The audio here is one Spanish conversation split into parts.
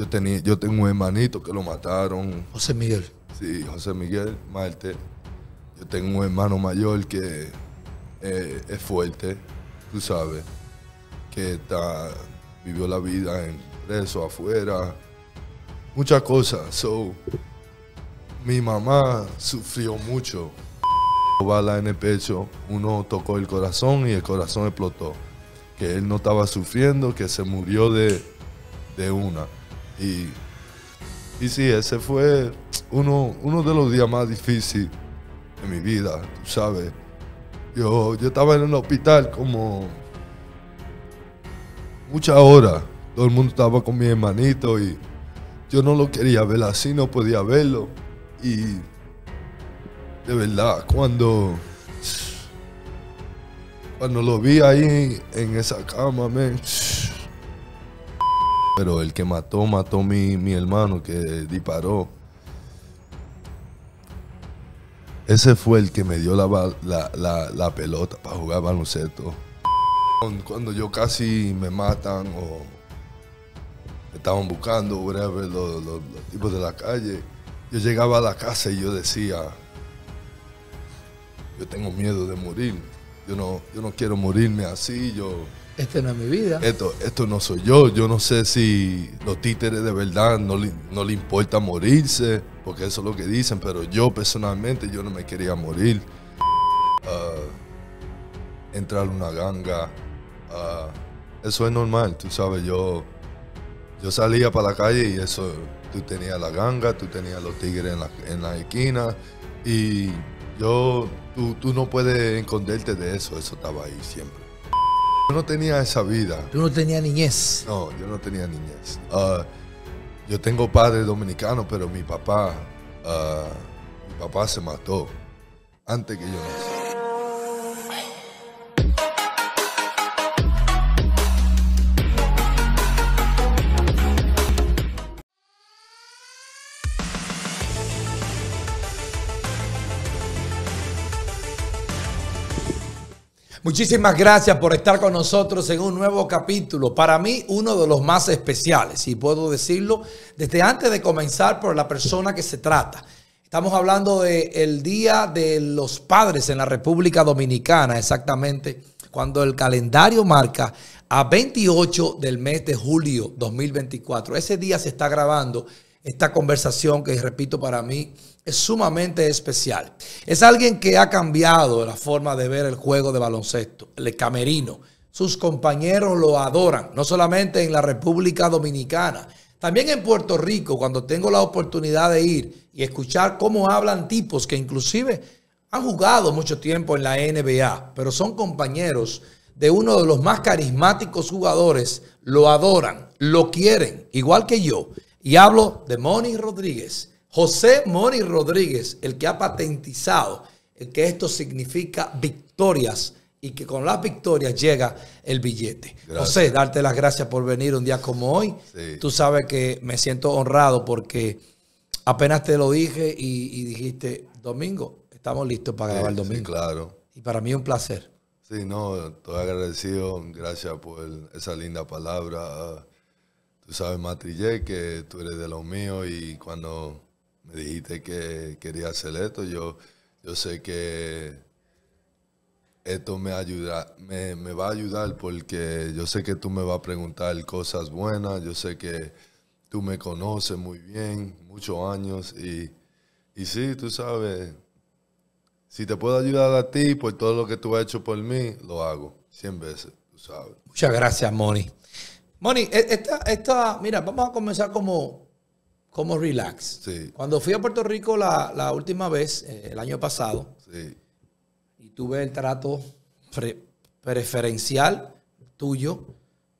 Yo, tenía, yo tengo un hermanito que lo mataron. José Miguel. Sí, José Miguel Marte. Yo tengo un hermano mayor que eh, es fuerte, tú sabes, que está, vivió la vida en preso, afuera, muchas cosas. So, mi mamá sufrió mucho. Bala en el pecho, uno tocó el corazón y el corazón explotó. Que él no estaba sufriendo, que se murió de, de una. Y, sí, ese fue uno, uno de los días más difíciles de mi vida, tú sabes. Yo, yo estaba en el hospital como muchas horas. Todo el mundo estaba con mi hermanito y yo no lo quería ver así, no podía verlo. Y de verdad, cuando, cuando lo vi ahí en esa cama, me pero el que mató, mató mi, mi hermano que disparó. Ese fue el que me dio la, pelota para jugar baloncesto. Cuando yo casi me matan o estaban buscando, los, los tipos de la calle, yo llegaba a la casa y yo decía, yo tengo miedo de morir, yo no, yo no quiero morirme así, yo... Esta no es mi vida. Esto, esto no soy yo. Yo no sé si los títeres de verdad no le, importa morirse, porque eso es lo que dicen, pero yo personalmente yo no me quería morir. Ah, entrar en una ganga, ah, eso es normal, tú sabes, yo, yo salía para la calle y eso, tú tenías la ganga, tú tenías los tigres en la, en esquina y yo, tú, tú no puedes esconderte de eso, eso estaba ahí siempre. Yo no tenía esa vida. ¿Tú no tenías niñez? No, yo no tenía niñez. Ah, yo tengo padre dominicano, pero mi papá, ah, mi papá se mató antes que yo nací. Muchísimas gracias por estar con nosotros en un nuevo capítulo. Para mí, uno de los más especiales, y puedo decirlo desde antes de comenzar por la persona que se trata. Estamos hablando del Día de los Padres en la República Dominicana, exactamente, cuando el calendario marca a 28 del mes de julio 2024. Ese día se está grabando esta conversación que, repito, para mí es sumamente especial. Es alguien que ha cambiado la forma de ver el juego de baloncesto, el camerino. Sus compañeros lo adoran, no solamente en la República Dominicana, también en Puerto Rico, cuando tengo la oportunidad de ir y escuchar cómo hablan tipos que inclusive han jugado mucho tiempo en la NBA, pero son compañeros de uno de los más carismáticos jugadores, lo adoran, lo quieren, igual que yo. Y hablo de Moni Rodríguez, José Moni Rodríguez, el que ha patentizado que esto significa victorias y que con las victorias llega el billete. José, darte las gracias por venir un día como hoy. Tú sabes que me siento honrado porque apenas te lo dije y, dijiste, domingo, estamos listos para grabar el domingo. claro. Y para mí es un placer. Sí, no, estoy agradecido. Gracias por esa linda palabra tú sabes, Matrillé, que tú eres de los míos y cuando me dijiste que quería hacer esto, yo, yo sé que esto me, ayuda, me, va a ayudar porque yo sé que tú me vas a preguntar cosas buenas, yo sé que tú me conoces muy bien, muchos años y, y sí, tú sabes, si te puedo ayudar a ti por todo lo que tú has hecho por mí, lo hago, 100 veces, tú sabes. Muchas gracias, Moni. Moni, e-, esta, esta, mira, vamos a comenzar como, como relax. Sí. Cuando fui a Puerto Rico la, última vez, eh, el año pasado, sí. y tuve el trato preferencial tuyo,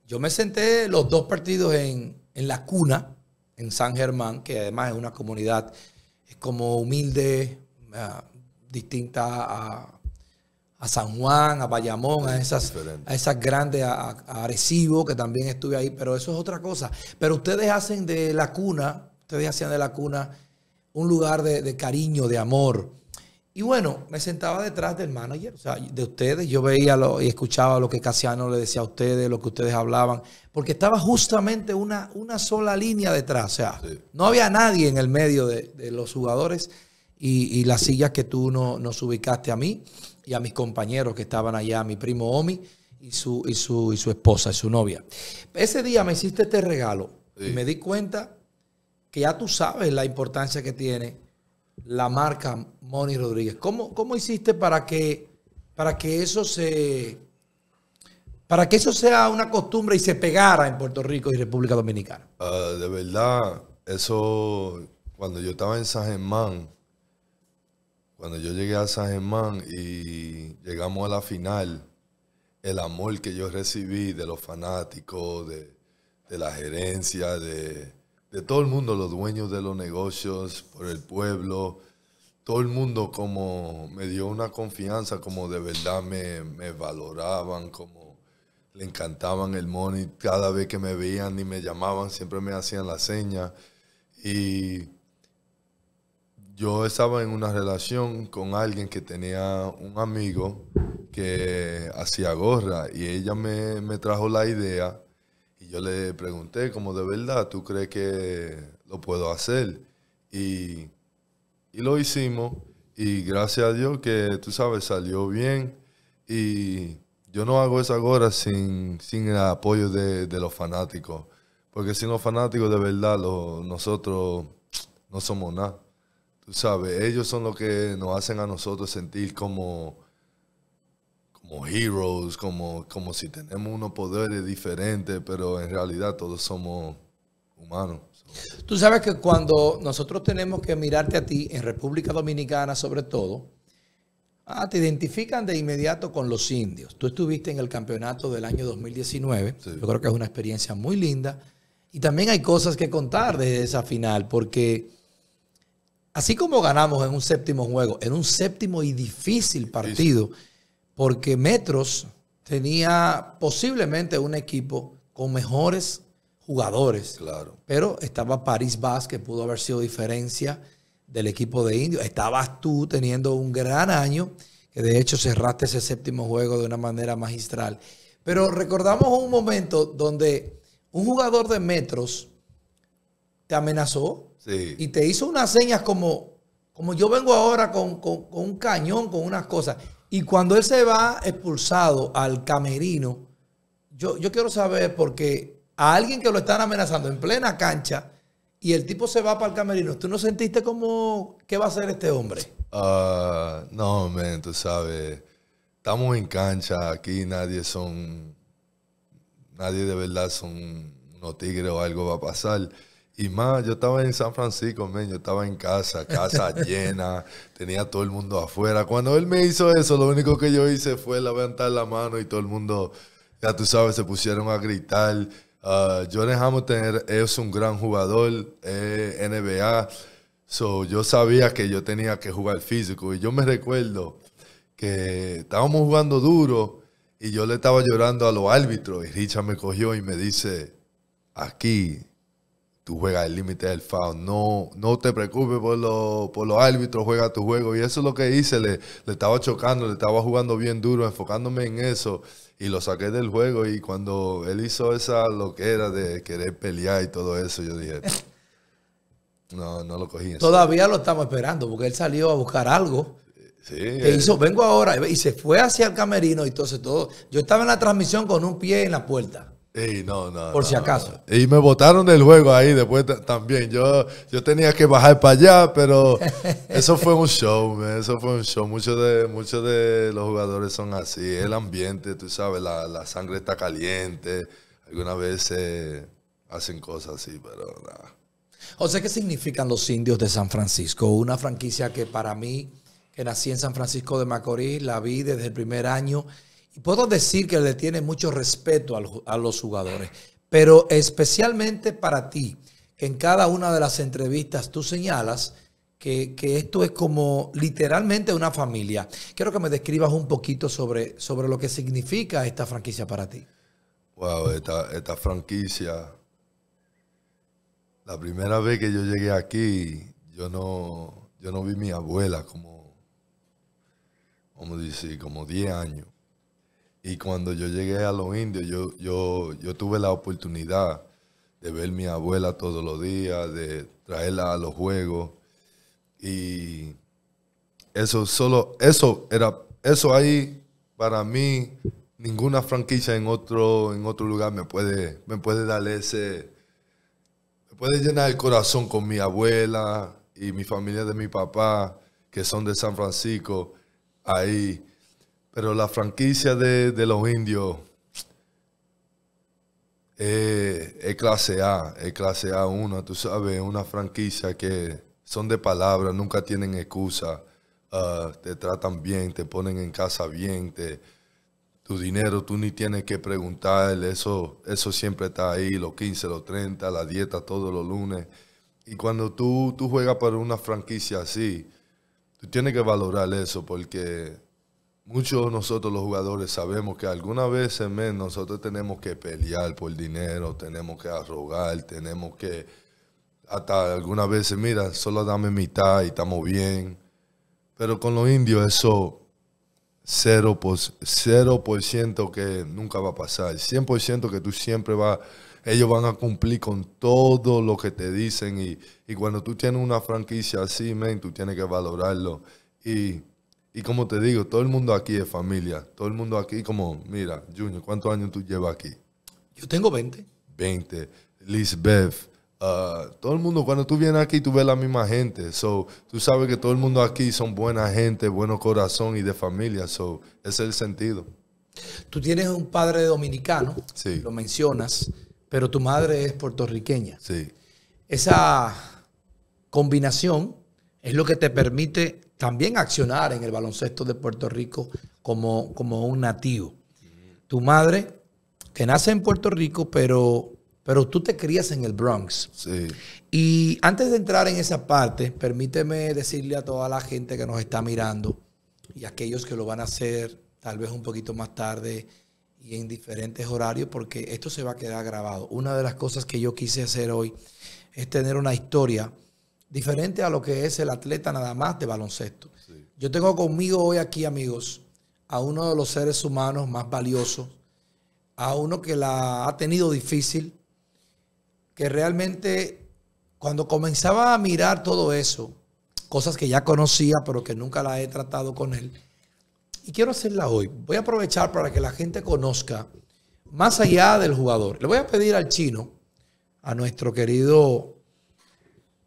yo me senté los dos partidos en, la cuna, en San Germán, que además es una comunidad como humilde, ah, distinta a a San Juan, a Bayamón, a esas, a esas grandes, a, que también estuve ahí, pero eso es otra cosa. Pero ustedes hacen de la cuna, ustedes hacían de la cuna un lugar de, cariño, de amor. Y bueno, me sentaba detrás del manager, o sea, de ustedes, yo veía lo, y escuchaba lo que Casiano le decía a ustedes, lo que ustedes hablaban, porque estaba justamente una, una sola línea detrás, o sea, no había nadie en el medio de, los jugadores y, las sillas que tú no, nos ubicaste a mí y a mis compañeros que estaban allá, mi primo Omi y su, su, esposa, y su novia. Ese día me hiciste este regalo y me di cuenta que ya tú sabes la importancia que tiene la marca Moni Rodríguez. ¿Cómo, cómo hiciste para que, para que eso se... Para que eso sea una costumbre y se pegara en Puerto Rico y República Dominicana. Ah, de verdad, eso, cuando yo estaba en San Germán, cuando yo llegué a San Germán y llegamos a la final, el amor que yo recibí de los fanáticos, de, la gerencia, de, todo el mundo, los dueños de los negocios, por el pueblo, todo el mundo como me dio una confianza, como de verdad me, valoraban, como le encantaban el money, cada vez que me veían y me llamaban, siempre me hacían la seña. Y yo estaba en una relación con alguien que tenía un amigo que hacía gorra y ella me, trajo la idea y yo le pregunté como de verdad, ¿tú crees que lo puedo hacer? Y, lo hicimos y gracias a Dios que tú sabes salió bien y yo no hago esa gorra sin, sin el apoyo de, los fanáticos, porque sin los fanáticos de verdad nosotros no somos nada tú sabes, ellos son los que nos hacen a nosotros sentir como, como heroes, como, como si tenemos unos poderes diferentes, pero en realidad todos somos humanos. Tú sabes que cuando nosotros tenemos que mirarte a ti, en República Dominicana sobre todo, ah, te identifican de inmediato con los indios. Tú estuviste en el campeonato del año 2019, yo creo que es una experiencia muy linda, y también hay cosas que contar desde esa final, porque así como ganamos en un séptimo juego, en un séptimo y difícil partido, porque Metros tenía posiblemente un equipo con mejores jugadores. Claro. Pero estaba París Vaz, que pudo haber sido diferencia del equipo de Indio. Estabas tú teniendo un gran año, que de hecho cerraste ese séptimo juego de una manera magistral. Pero recordamos un momento donde un jugador de Metros te amenazó, y te hizo unas señas como, como yo vengo ahora con, un cañón, con unas cosas. Y cuando él se va expulsado al camerino, yo, yo quiero saber porque a alguien que lo están amenazando en plena cancha y el tipo se va para el camerino, ¿tú no sentiste como qué va a hacer este hombre? Ah, no, men, tú sabes, estamos en cancha, aquí nadie son, nadie de verdad son unos tigres o algo va a pasar. Y más, yo estaba en San Francisco, me yo estaba en casa, casa llena, tenía todo el mundo afuera. Cuando él me hizo eso, lo único que yo hice fue levantar la mano y todo el mundo, ya tú sabes, se pusieron a gritar. Yo ah, Jordan Hamilton es un gran jugador, eh, NBA. So, yo sabía que yo tenía que jugar físico. Y yo me recuerdo que estábamos jugando duro y yo le estaba llorando a los árbitros. Y Richard me cogió y me dice, aquí Juega el límite del foul. No, no te preocupes por, por los árbitros, juega tu juego. Y eso es lo que hice, le, estaba chocando, le estaba jugando bien duro, enfocándome en eso. Y lo saqué del juego y cuando él hizo esa loquera de querer pelear y todo eso, yo dije, no, no lo cogí. Todavía lo estamos esperando porque él salió a buscar algo. Sí, que eh. hizo, vengo ahora y se fue hacia el camerino y entonces todo. Yo estaba en la transmisión con un pie en la puerta no, no, por si acaso. Y me botaron del juego ahí después también. Yo, yo tenía que bajar para allá, pero eso fue un show, eso fue un show. Muchos de, de los jugadores son así. El ambiente, tú sabes, la, la sangre está caliente. Algunas veces hacen cosas así, pero nada. sea, ¿qué significan los indios de San Francisco? Una franquicia que para mí, que nací en San Francisco de Macorís, la vi desde el primer año y puedo decir que le tiene mucho respeto a los jugadores, pero especialmente para ti, en cada una de las entrevistas tú señalas que, esto es como literalmente una familia. Quiero que me describas un poquito sobre, lo que significa esta franquicia para ti. Wow, esta, franquicia. La primera vez que yo llegué aquí, yo no, yo no vi a mi abuela como, como dice, como 10 años. Y cuando yo llegué a los indios, yo, yo, tuve la oportunidad de ver a mi abuela todos los días, de traerla a los juegos. Y eso solo, eso era, eso ahí para mí, ninguna franquicia en otro, en otro lugar me puede, me puede dar ese, me puede llenar el corazón con mi abuela y mi familia de mi papá, que son de San Francisco, ahí pero la franquicia de, los indios eh, es, clase A, es clase A1, tú sabes, una franquicia que son de palabras, nunca tienen excusa, ah, te tratan bien, te ponen en casa bien, te, tu dinero tú ni tienes que preguntar, eso, eso siempre está ahí, los 15, los 30, la dieta todos los lunes. Y cuando tú, tú juegas para una franquicia así, tú tienes que valorar eso porque Muchos de nosotros los jugadores sabemos que algunas veces men, nosotros tenemos que pelear por dinero, tenemos que arrogar, tenemos que hasta algunas veces, mira, solo dame mitad y estamos bien. Pero con los indios eso 0%, por, 0 que nunca va a pasar. 100% que tú siempre vas, ellos van a cumplir con todo lo que te dicen y, y cuando tú tienes una franquicia así, men, tú tienes que valorarlo. Y y como te digo, todo el mundo aquí es familia. Todo el mundo aquí como, mira, Junior, ¿cuántos años tú llevas aquí? Yo tengo 20. 20. Lisbeth. Ah, todo el mundo, cuando tú vienes aquí, tú ves la misma gente. So, tú sabes que todo el mundo aquí son buena gente, bueno corazón y de familia. So, ese es el sentido. Tú tienes un padre dominicano, sí. lo mencionas, pero tu madre es puertorriqueña. Sí. Esa combinación es lo que te permite también accionar en el baloncesto de Puerto Rico como, como un nativo. Tu madre, que nace en Puerto Rico, pero, pero tú te crías en el Bronx. Sí. Y antes de entrar en esa parte, permíteme decirle a toda la gente que nos está mirando y aquellos que lo van a hacer tal vez un poquito más tarde y en diferentes horarios, porque esto se va a quedar grabado. Una de las cosas que yo quise hacer hoy es tener una historia diferente a lo que es el atleta nada más de baloncesto. Yo tengo conmigo hoy aquí, amigos, a uno de los seres humanos más valiosos, a uno que la ha tenido difícil, que realmente cuando comenzaba a mirar todo eso, cosas que ya conocía, pero que nunca la he tratado con él, y quiero hacerla hoy. Voy a aprovechar para que la gente conozca más allá del jugador. Le voy a pedir al chino, a nuestro querido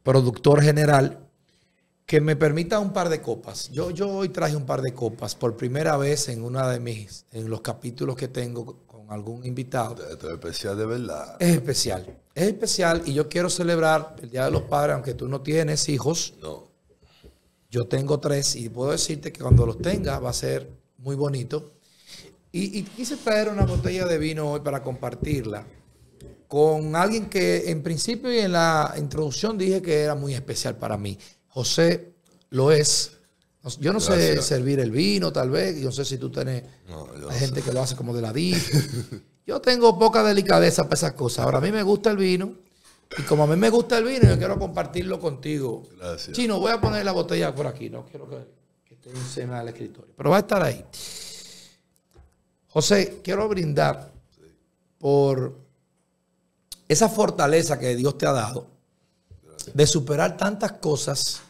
productor general, que me permita un par de copas. Yo, yo hoy traje un par de copas por primera vez en una de mis, en los capítulos que tengo con algún invitado. es especial de verdad. Es especial. Es especial y yo quiero celebrar el Día de los Padres, aunque tú no tienes hijos. No. Yo tengo tres y puedo decirte que cuando los tenga va a ser muy bonito. Y, y quise traer una botella de vino hoy para compartirla con alguien que en principio y en la introducción dije que era muy especial para mí. José lo es. Yo no sé servir el vino, tal vez. Yo no sé si tú tienes la gente que lo hace como de la Yo tengo poca delicadeza para esas cosas. Ahora, a mí me gusta el vino. Y como a mí me gusta el vino, yo quiero compartirlo contigo. Gracias. Chino, voy a poner la botella por aquí. No quiero que, que esté encima del escritorio. Pero va a estar ahí. José, quiero brindar por esa fortaleza que Dios te ha dado de superar tantas cosas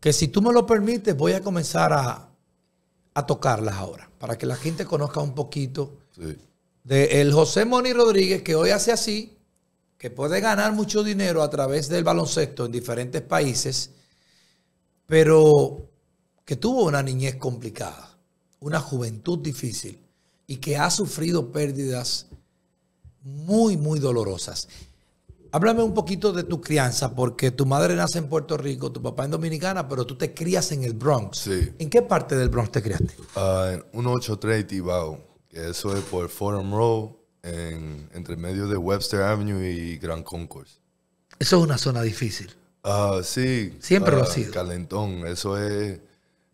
que si tú me lo permites voy a comenzar a, tocarlas ahora para que la gente conozca un poquito de el José Moni Rodríguez que hoy hace así, que puede ganar mucho dinero a través del baloncesto en diferentes países, pero que tuvo una niñez complicada, una juventud difícil y que ha sufrido pérdidas muy, muy dolorosas. Háblame un poquito de tu crianza, porque tu madre nace en Puerto Rico, tu papá en Dominicana, pero tú te crías en el Bronx. Sí. ¿En qué parte del Bronx te criaste? Ah, en 183 Tibao, que eso es por Forum Road, entre medio de Webster Avenue y Grand Concourse. Eso es una zona difícil. ah sí. Siempre lo ah, ha sido. Calentón, eso es...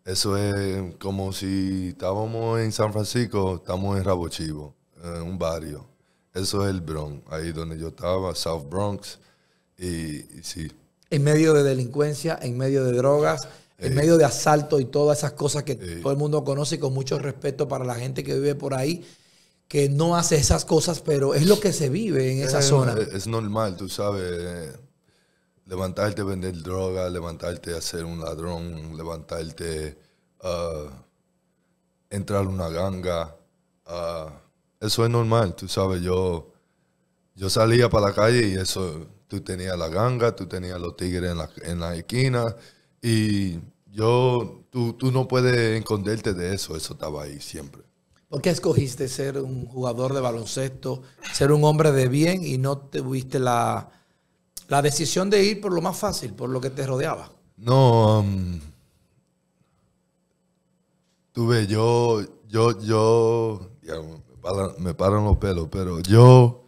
Eso es como si estábamos en San Francisco, estamos en Rabochivo, en un barrio. Eso es el Bronx, ahí donde yo estaba, South Bronx. Y, sí. En medio de delincuencia, en medio de drogas, en eh. medio de asalto y todas esas cosas que eh. todo el mundo conoce, y con mucho respeto para la gente que vive por ahí, que no hace esas cosas, pero es lo que se vive en esa eh, zona. Es normal, tú sabes. Levantarte a vender droga, levantarte a ser un ladrón, levantarte a entrar a una ganga eso es normal, tú sabes, yo, yo salía para la calle y eso, tú tenías la ganga, tú tenías los tigres en la, en esquina y yo, tú, no puedes esconderte de eso, eso estaba ahí siempre. ¿Por qué escogiste ser un jugador de baloncesto, ser un hombre de bien y no tuviste la, la decisión de ir por lo más fácil, por lo que te rodeaba? No, um, tuve yo, yo, yo, me paran los pelos, pero yo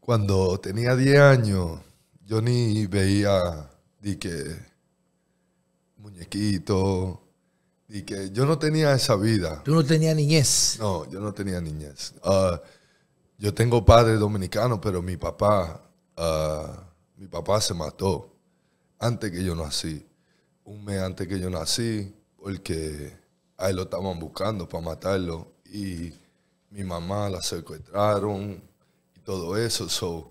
cuando tenía 10 años, yo ni veía ni que muñequito, ni que yo no tenía esa vida. ¿Tú no tenías niñez? No, yo no tenía niñez. Ah, yo tengo padre dominicano, pero mi papá, ah, mi papá se mató antes que yo nací. Un mes antes que yo nací, porque ahí lo estaban buscando para matarlo. Y mi mamá la secuestraron y todo eso. So,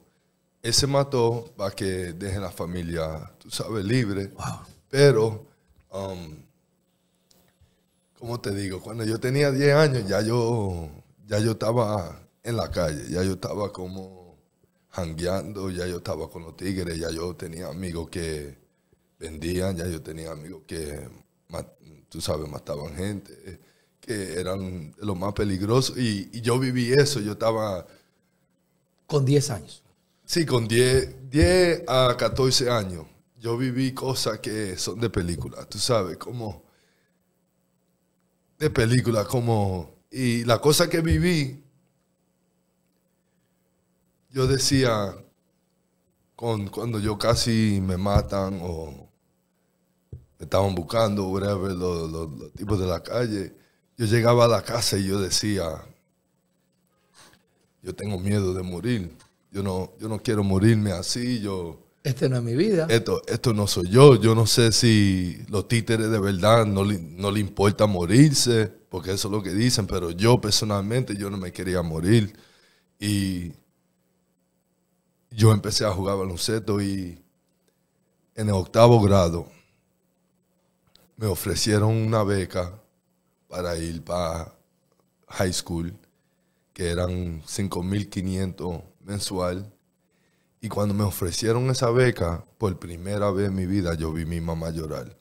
él se mató para que dejen la familia, tú sabes, libre. Pero, um, ¿cómo te digo? Cuando yo tenía 10 años ya yo, ya yo estaba en la calle, ya yo estaba como hangueando, ya yo estaba con los tigres, ya yo tenía amigos que vendían, ya yo tenía amigos que, tú sabes, mataban gente que eran los más peligrosos. Y, yo viví eso, yo estaba... Con 10 años. Sí, con 10, 10 a 14 años. Yo viví cosas que son de película, tú sabes, como... De película, como... Y la cosa que viví, yo decía, con, cuando yo casi me matan o me estaban buscando, whatever, los tipos de la calle, yo llegaba a la casa y yo decía, yo tengo miedo de morir, yo no, yo no quiero morirme así, yo... esto no es mi vida. Esto, esto no soy yo, yo no sé si los títeres de verdad no, le importa morirse, porque eso es lo que dicen, pero yo personalmente yo no me quería morir. Y yo empecé a jugar baloncesto y en el octavo grado me ofrecieron una beca para ir para high school, que eran 5.500 mensual. Y cuando me ofrecieron esa beca, por primera vez en mi vida yo vi a mi mamá llorar.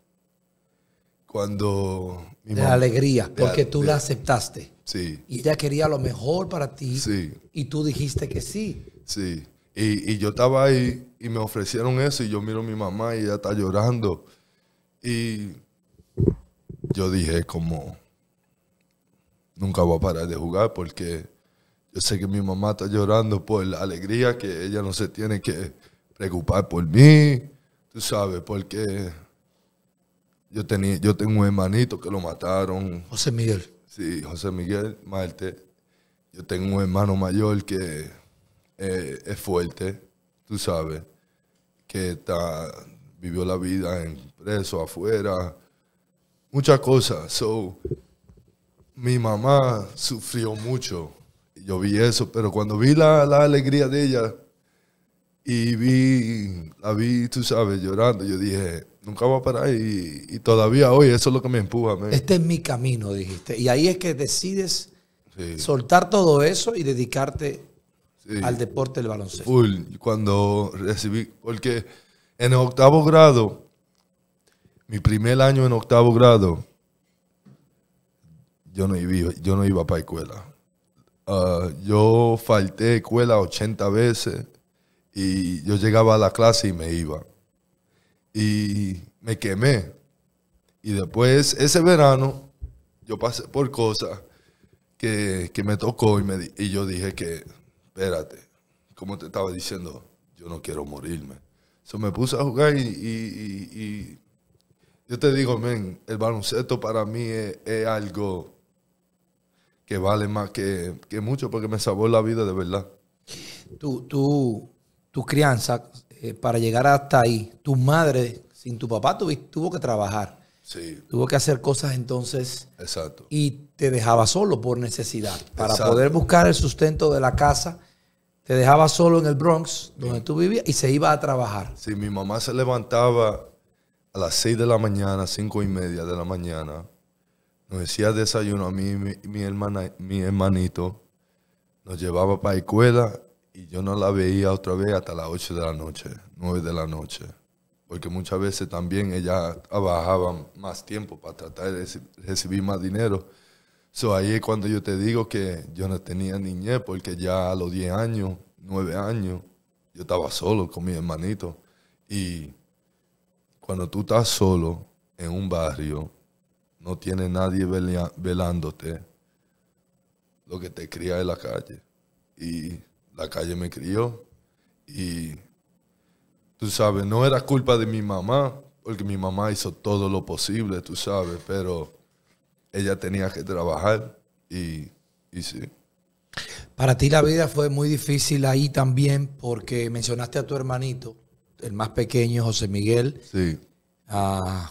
Cuando... Mi alegría, porque tú la aceptaste. Sí. Y ella quería lo mejor para ti. Sí. Y tú dijiste que sí. Sí. Y, y yo estaba ahí y me ofrecieron eso y yo miro a mi mamá y ella está llorando. Y yo dije como, nunca voy a parar de jugar porque yo sé que mi mamá está llorando por la alegría, que ella no se tiene que preocupar por mí, tú sabes, porque yo, tenía, yo tengo un hermanito que lo mataron. José Miguel. Sí, José Miguel Marte. Yo tengo un hermano mayor que eh, es fuerte, tú sabes, que está, vivió la vida en preso, afuera, muchas cosas mi mamá sufrió mucho. Yo vi eso, pero cuando vi la, alegría de ella y vi, la vi, tú sabes, llorando, yo dije, nunca va a parar y, todavía hoy eso es lo que me empuja. Este es mi camino, dijiste. Y ahí es que decides soltar todo eso y dedicarte al deporte del baloncesto. cuando recibí, porque en octavo grado, mi primer año en octavo grado, yo no iba, yo no iba para escuela. Ah, yo falté escuela 80 veces y yo llegaba a la clase y me iba. Y me quemé. Y después, ese verano, yo pasé por cosas que, me tocó y, me, y yo dije que, espérate, como te estaba diciendo, yo no quiero morirme. eso me puse a jugar y, yo te digo, men, el baloncesto para mí es algo que vale más que, mucho porque me salvó la vida de verdad. Tú, tú, tu crianza, eh, para llegar hasta ahí, tu madre sin tu papá tuvo que trabajar. Sí. Tuvo que hacer cosas entonces. Exacto. Y te dejaba solo por necesidad. Para poder buscar el sustento de la casa, te dejaba solo en el Bronx, donde tú vivías, y se iba a trabajar. Sí, mi mamá se levantaba a las 6 de la mañana, cinco y media de la mañana, nos decía desayuno a mí mi, mi, hermana, mi hermanito, nos llevaba para la escuela y yo no la veía otra vez hasta las 8 de la noche, 9 de la noche. Porque muchas veces también ella trabajaba más tiempo para tratar de recibir más dinero. So, ahí es cuando yo te digo que yo no tenía niñez, porque ya a los 10 años, 9 años, yo estaba solo con mi hermanito. Y cuando tú estás solo en un barrio, no tiene nadie velándote. Lo que te cría es la calle. Y la calle me crió. Y tú sabes, no era culpa de mi mamá, porque mi mamá hizo todo lo posible, tú sabes, pero ella tenía que trabajar y, sí. Para ti la vida fue muy difícil ahí también porque mencionaste a tu hermanito, el más pequeño, José Miguel. Sí. Ah,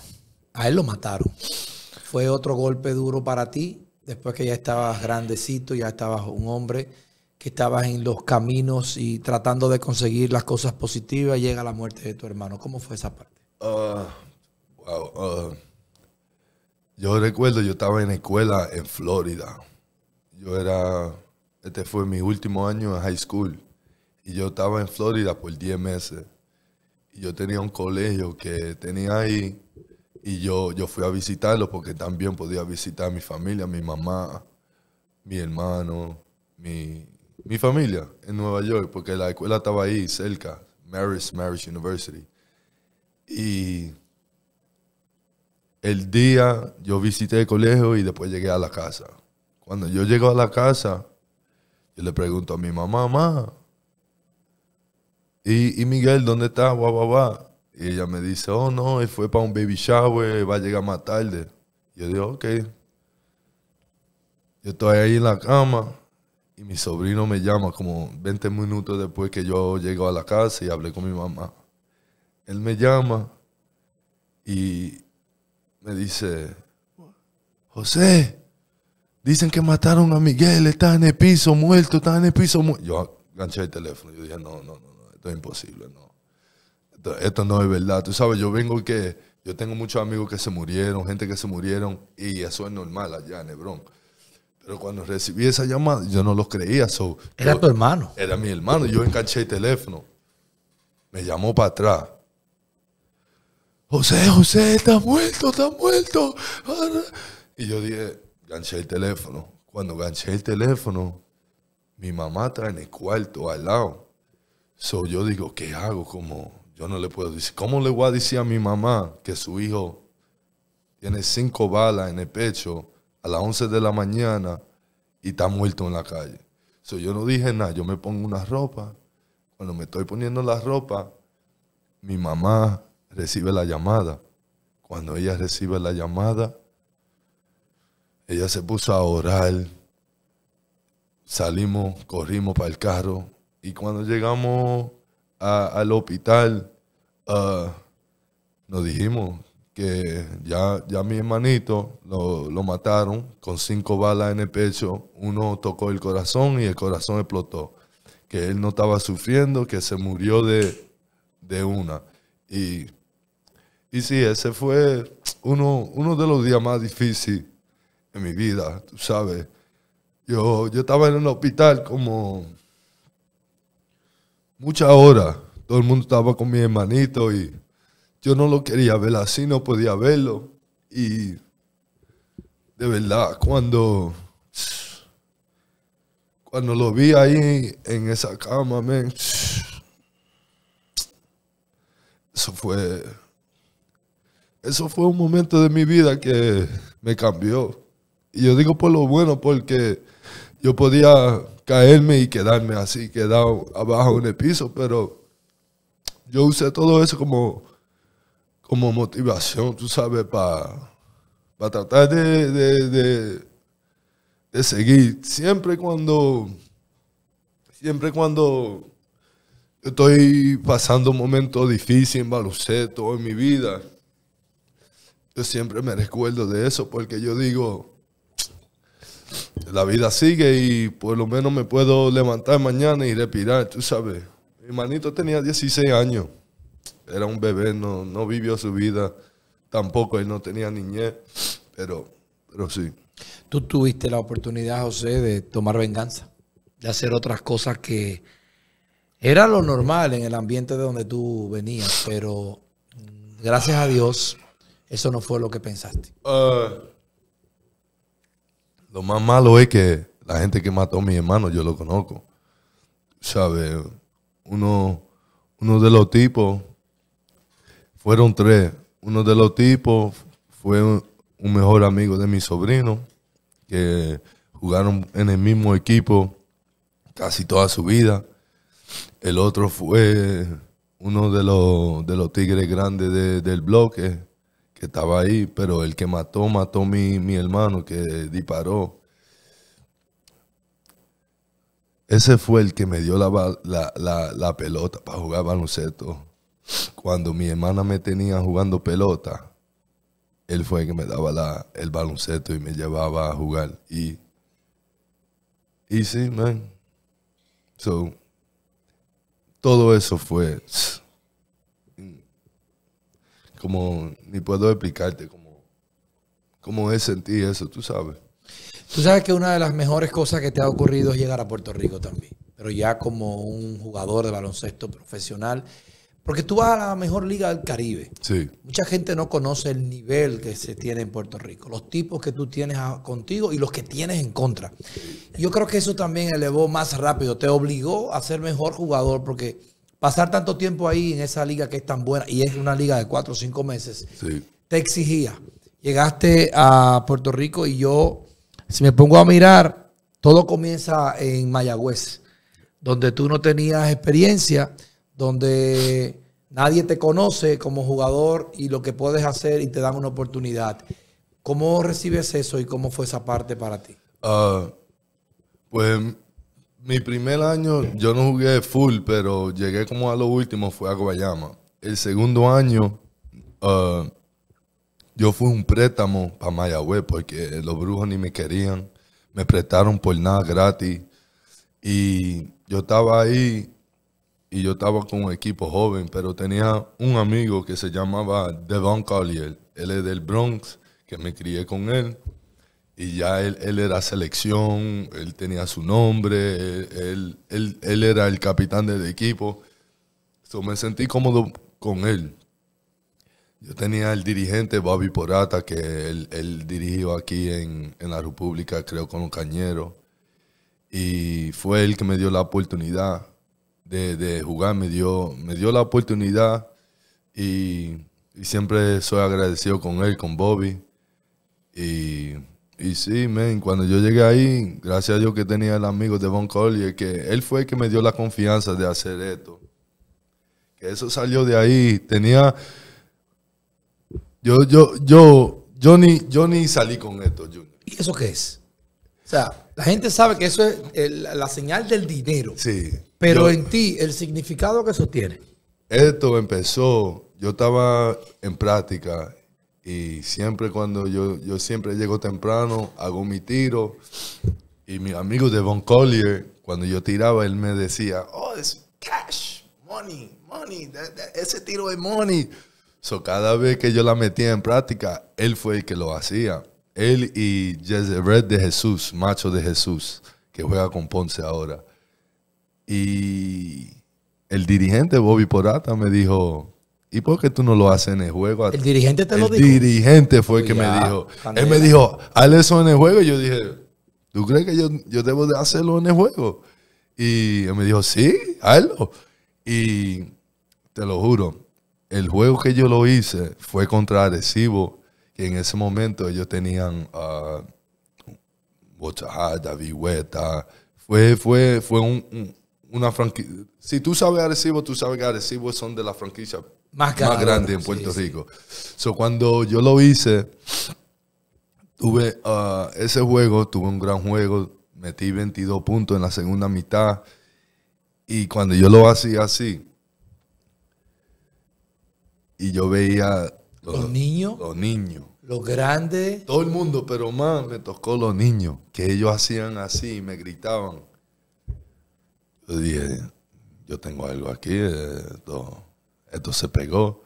a él lo mataron. Fue otro golpe duro para ti, después que ya estabas grandecito, ya estabas un hombre, que estabas en los caminos y tratando de conseguir las cosas positivas, llega la muerte de tu hermano. ¿Cómo fue esa parte? Ah, wow, ah. yo recuerdo, yo estaba en escuela en Florida. Yo era, este fue mi último año en high school. Y yo estaba en Florida por 10 meses. Y yo tenía un colegio que tenía ahí y yo, yo fui a visitarlo porque también podía visitar a mi familia, mi mamá, mi hermano, mi, mi familia en Nueva York, porque la escuela estaba ahí cerca, Marist Marist University. Y el día yo visité el colegio y después llegué a la casa. Cuando yo llego a la casa, yo le pregunto a mi mamá, mamá, ¿y, y Miguel dónde está? Guau, guau, guau. Y ella me dice, oh no, él fue para un baby shower, va a llegar más tarde. Yo digo, ok. Yo estoy ahí en la cama y mi sobrino me llama como 20 minutos después que yo llego a la casa y hablé con mi mamá. Él me llama y me dice, José, dicen que mataron a Miguel, está en el piso muerto, está en el piso muerto. Yo ganché el teléfono, yo dije, no, no, no, no esto es imposible, no esto no es verdad. Tú sabes, yo vengo que yo tengo muchos amigos que se murieron, gente que se murieron, y eso es normal allá en Hebrón. Pero cuando recibí esa llamada, yo no los creía. era tu hermano. Era mi hermano. Yo enganché el teléfono. Me llamó para atrás. José, José, está muerto, está muerto. Y yo dije, ganché el teléfono. Cuando ganché el teléfono, mi mamá está en el cuarto al lado. So, yo digo, ¿qué hago? Como, yo no le puedo decir, ¿cómo le voy a decir a mi mamá que su hijo tiene cinco balas en el pecho a las 11 de la mañana y está muerto en la calle? yo no dije nada, yo me pongo una ropa. Cuando me estoy poniendo la ropa, mi mamá recibe la llamada. Cuando ella recibe la llamada, ella se puso a orar. Salimos, corrimos para el carro. Y cuando llegamos al hospital, ah, nos dijimos que ya, ya mi hermanito lo, mataron con cinco balas en el pecho, uno tocó el corazón y el corazón explotó, que él no estaba sufriendo, que se murió de, de una. Y, y sí, ese fue uno, uno de los días más difíciles en mi vida, tú sabes. Yo, yo estaba en el hospital como Mucha hora, Todo el mundo estaba con mi hermanito y yo no lo quería ver así, no podía verlo. Y de verdad, cuando, cuando lo vi ahí en esa cama, eso fue, eso fue un momento de mi vida que me cambió. Y yo digo por lo bueno, porque yo podía caerme y quedarme así, quedado abajo en el piso, pero yo usé todo eso como, como motivación, tú sabes, para pa tratar de, de, seguir. Siempre cuando, siempre cuando estoy pasando momentos difíciles en baloncesto en mi vida, yo siempre me recuerdo de eso porque yo digo, la vida sigue y por lo menos me puedo levantar mañana y respirar, tú sabes. Mi hermanito tenía 16 años, era un bebé, no, no vivió su vida, tampoco él no tenía niñez, pero, pero sí. Tú tuviste la oportunidad, José, de tomar venganza, de hacer otras cosas que era lo normal en el ambiente de donde tú venías, pero mm, gracias a Dios, eso no fue lo que pensaste. Ah, lo más malo es que la gente que mató a mi hermano, yo lo conozco. sabe, Uno, uno de los tipos, fueron tres. Uno de los tipos fue un, mejor amigo de mi sobrino, que jugaron en el mismo equipo casi toda su vida. El otro fue uno de los, de los tigres grandes del bloque, que estaba ahí, pero el que mató, mató mi, mi hermano, que disparó. Ese fue el que me dio la, la, la, pelota para jugar baloncesto. Cuando mi hermana me tenía jugando pelota, él fue el que me daba la, el baloncesto y me llevaba a jugar. Y, y sí, man. todo eso fue como ni puedo explicarte cómo, cómo es sentir eso, tú sabes. Tú sabes que una de las mejores cosas que te ha ocurrido es llegar a Puerto Rico también, pero ya como un jugador de baloncesto profesional, porque tú vas a la mejor liga del Caribe. Sí. Mucha gente no conoce el nivel que se tiene en Puerto Rico, los tipos que tú tienes contigo y los que tienes en contra. Yo creo que eso también elevó más rápido, te obligó a ser mejor jugador porque pasar tanto tiempo ahí en esa liga que es tan buena y es una liga de cuatro o cinco meses, te exigía. Llegaste a Puerto Rico y yo, si me pongo a mirar, todo comienza en Mayagüez, donde tú no tenías experiencia, donde nadie te conoce como jugador y lo que puedes hacer y te dan una oportunidad. ¿Cómo recibes eso y cómo fue esa parte para ti? Ah, pues mi primer año yo no jugué full, pero llegué como a lo último, fue a Guayama. El segundo año ah, yo fui un préstamo para Mayagüez porque los brujos ni me querían. Me prestaron por nada gratis. Y yo estaba ahí y yo estaba con un equipo joven, pero tenía un amigo que se llamaba Devon Collier. Él es del Bronx, que me crié con él y ya él, era selección, él tenía su nombre, él, él, era el capitán del equipo. So, me sentí cómodo con él. Yo tenía el dirigente Bobby Porata, que él, dirigió aquí en, la República, creo, con un cañero. Y fue él que me dio la oportunidad de, jugar, me dio, me dio la oportunidad y, y siempre soy agradecido con él, con Bobby. Y y sí, men, cuando yo llegué ahí, gracias a Dios que tenía el amigo de Von Collier, que él fue el que me dio la confianza de hacer esto. Que eso salió de ahí. Tenía. Yo, yo, yo, yo ni, yo ni salí con esto, Junior. ¿Y eso qué es? O sea, la gente sabe que eso es la señal del dinero. Sí. Pero en ti, el significado que eso tiene? Esto empezó, yo estaba en práctica y siempre cuando yo, yo siempre llego temprano, hago mi tiro. Y mi amigo de Von Collier, cuando yo tiraba, él me decía, oh, es cash, money, money, ese tiro es money. So cada vez que yo la metía en práctica, él fue el que lo hacía. Él y Red de Jesús, macho de Jesús, que juega con Ponce ahora. Y el dirigente Bobby Porata me dijo, ¿Y por qué tú no lo haces en el juego? El dirigente te lo dijo. El dirigente fue el que me dijo. Él me dijo, haz eso en el juego. Y yo dije, ¿tú crees que yo, debo de hacerlo en el juego? Y él me dijo, sí, hazlo. Y te lo juro, el juego que yo lo hice fue contra Arecibo, que en ese momento ellos tenían a ah, Vigüeta. David Fue, fue, fue una franquicia. Si tú sabes Arecibo, tú sabes que Arecibo son de la franquicia más, grande en Puerto Rico. cuando yo lo hice, tuve uh, ese juego, tuve un gran juego, metí 22 puntos en la segunda mitad. Y cuando yo lo hacía así, y yo veía los, niños, los niños, los grandes, todo el mundo, pero más me tocó los niños, que ellos hacían así y me gritaban. Yo dije, yo tengo algo aquí, todo. Eh, esto se pegó.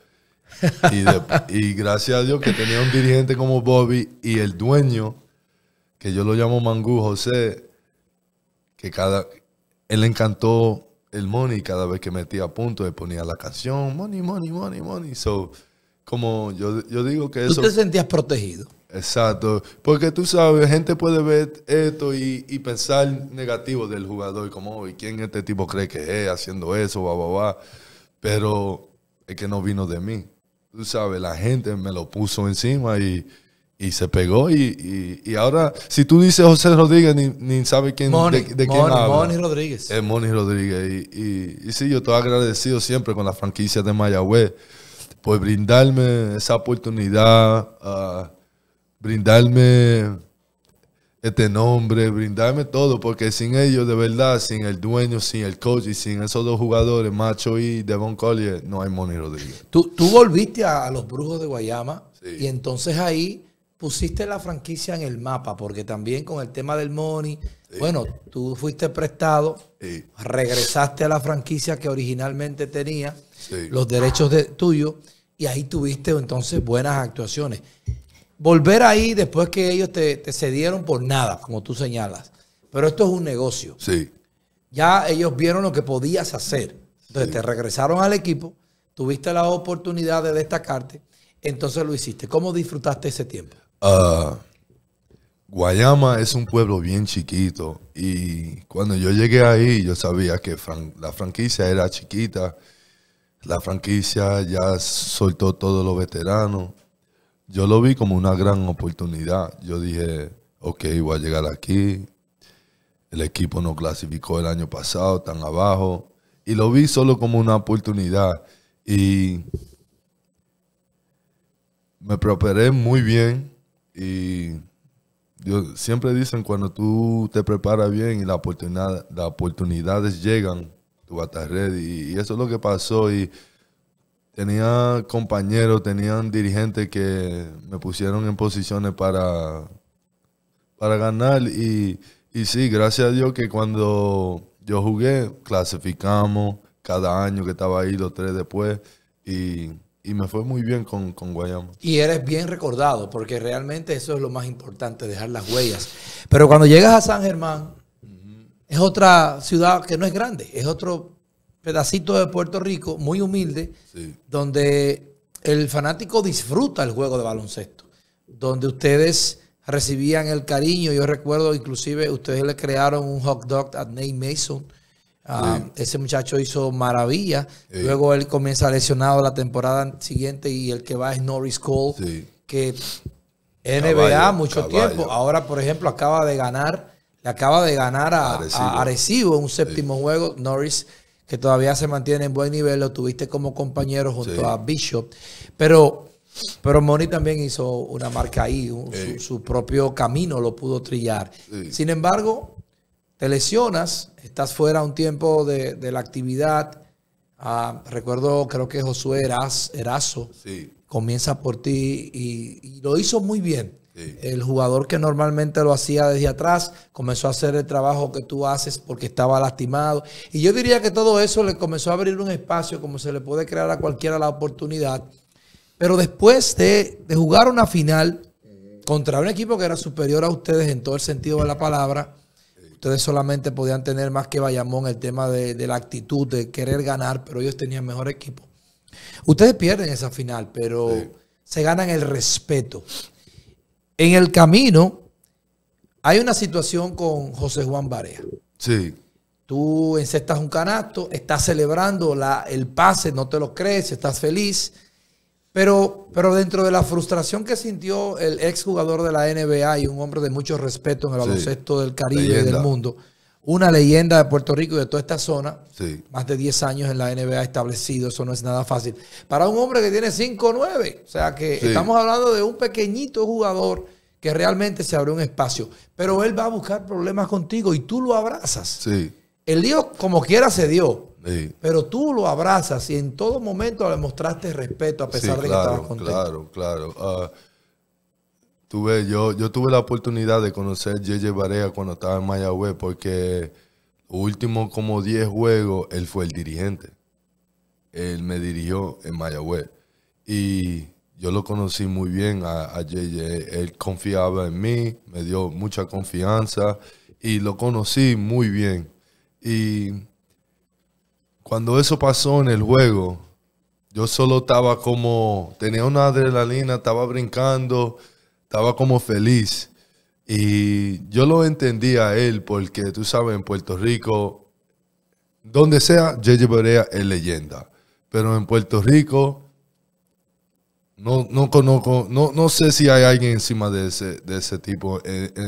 Y, gracias a Dios que tenía un dirigente como Bobby y el dueño, que yo lo llamo Mangú José, que cada. Él le encantó el money cada vez que metía punto le ponía la canción, money, money, money, money. So, como yo, digo que eso. Tú te sentías protegido. Exacto, porque tú sabes, gente puede ver esto y, y pensar negativo del jugador, como, ¿y quién este tipo cree que es haciendo eso? Va, va, va. Pero que no vino de mí. Tú sabes, la gente me lo puso encima y, se pegó. Y, ahora, si tú dices José Rodríguez, ni, ni sabes quién, de, quién Moni Rodríguez. Es Moni Rodríguez. Y, y sí, yo estoy agradecido siempre con la franquicia de Mayagüez por brindarme esa oportunidad, ah, brindarme este nombre, brindarme todo, porque sin ellos, de verdad, sin el dueño, sin el coach y sin esos dos jugadores, Macho y Devon Collier, no hay Money Rodríguez. Tú, tú volviste a, los Brujos de Guayama y entonces ahí pusiste la franquicia en el mapa, porque también con el tema del Money, bueno, tú fuiste prestado, regresaste a la franquicia que originalmente tenía, los derechos de, tuyos, y ahí tuviste entonces buenas actuaciones volver ahí después que ellos te, cedieron por nada, como tú señalas. Pero esto es un negocio. Sí. Ya ellos vieron lo que podías hacer. Entonces te regresaron al equipo, tuviste la oportunidad de destacarte, entonces lo hiciste. ¿Cómo disfrutaste ese tiempo? Ah, Guayama es un pueblo bien chiquito y cuando yo llegué ahí yo sabía que la franquicia era chiquita, la franquicia ya soltó todos los veteranos yo lo vi como una gran oportunidad. Yo dije, ok, voy a llegar aquí. El equipo no clasificó el año pasado, tan abajo. Y lo vi solo como una oportunidad. Y me preparé muy bien. Y yo, siempre dicen, cuando tú te preparas bien y la oportunidad, las oportunidades llegan, tú vas a estar ready. Y eso es lo que pasó. Y tenía compañeros, tenían dirigentes que me pusieron en posiciones para, para ganar. Y, sí, gracias a Dios que cuando yo jugué, clasificamos cada año que estaba ahí, los tres después. Y me fue muy bien con, con, Guayama. Y eres bien recordado, porque realmente eso es lo más importante, dejar las huellas. Pero cuando llegas a San Germán, es otra ciudad que no es grande, es otro pedacito de Puerto Rico muy humilde, donde el fanático disfruta el juego de baloncesto, donde ustedes recibían el cariño. Yo recuerdo, inclusive, ustedes le crearon un hot dog a Nate Mason. Ah, ese muchacho hizo maravilla. Luego él comienza lesionado la temporada siguiente y el que va es Norris Cole, que NBA mucho tiempo. Ahora, por ejemplo, acaba de ganar, le acaba de ganar a Arecibo, a Arecibo en un séptimo juego. Norris que todavía se mantiene en buen nivel, lo tuviste como compañero junto a Bishop, pero, pero Moni también hizo una marca ahí, eh. su, propio camino lo pudo trillar. Sin embargo, te lesionas, estás fuera un tiempo de, la actividad. Ah, recuerdo, creo que Josué Eras, Erazo comienza por ti y, lo hizo muy bien. El jugador que normalmente lo hacía desde atrás comenzó a hacer el trabajo que tú haces porque estaba lastimado. Y yo diría que todo eso le comenzó a abrir un espacio como se le puede crear a cualquiera la oportunidad. Pero después de, jugar una final contra un equipo que era superior a ustedes en todo el sentido de la palabra, ustedes solamente podían tener más que Bayamón el tema de, la actitud, de querer ganar, pero ellos tenían mejor equipo. Ustedes pierden esa final, pero se ganan el respeto. En el camino hay una situación con José Juan Barea. Sí. Tú encestas un canasto, estás celebrando la, el pase, no te lo crees, estás feliz. Pero, pero dentro de la frustración que sintió el exjugador de la NBA y un hombre de mucho respeto en el baloncesto del Caribe y del mundo, una leyenda de Puerto Rico y de toda esta zona. Más de 10 años en la NBA establecido, eso no es nada fácil. Para un hombre que tiene 5'9, o sea que estamos hablando de un pequeñito jugador que realmente se abrió un espacio. Pero él va a buscar problemas contigo y tú lo abrazas. Sí. El lío como quiera se dio, pero tú lo abrazas y en todo momento le mostraste respeto a pesar de que estabas contento. Claro, claro. Ah, yo, yo tuve la oportunidad de conocer a JJ Barea cuando estaba en Mayagüez, porque último como 10 juegos, él fue el dirigente. Él me dirigió en Mayagüez. Y yo lo conocí muy bien a, a JJ. Él confiaba en mí, me dio mucha confianza y lo conocí muy bien. Y cuando eso pasó en el juego, yo solo estaba como, tenía una adrenalina, estaba brincando estaba como feliz. Y yo lo entendía a él porque, tú sabes, en Puerto Rico, donde sea, yo llevaría es leyenda. Pero en Puerto Rico, no, conozco, no, no sé si hay alguien encima de ese, de ese tipo en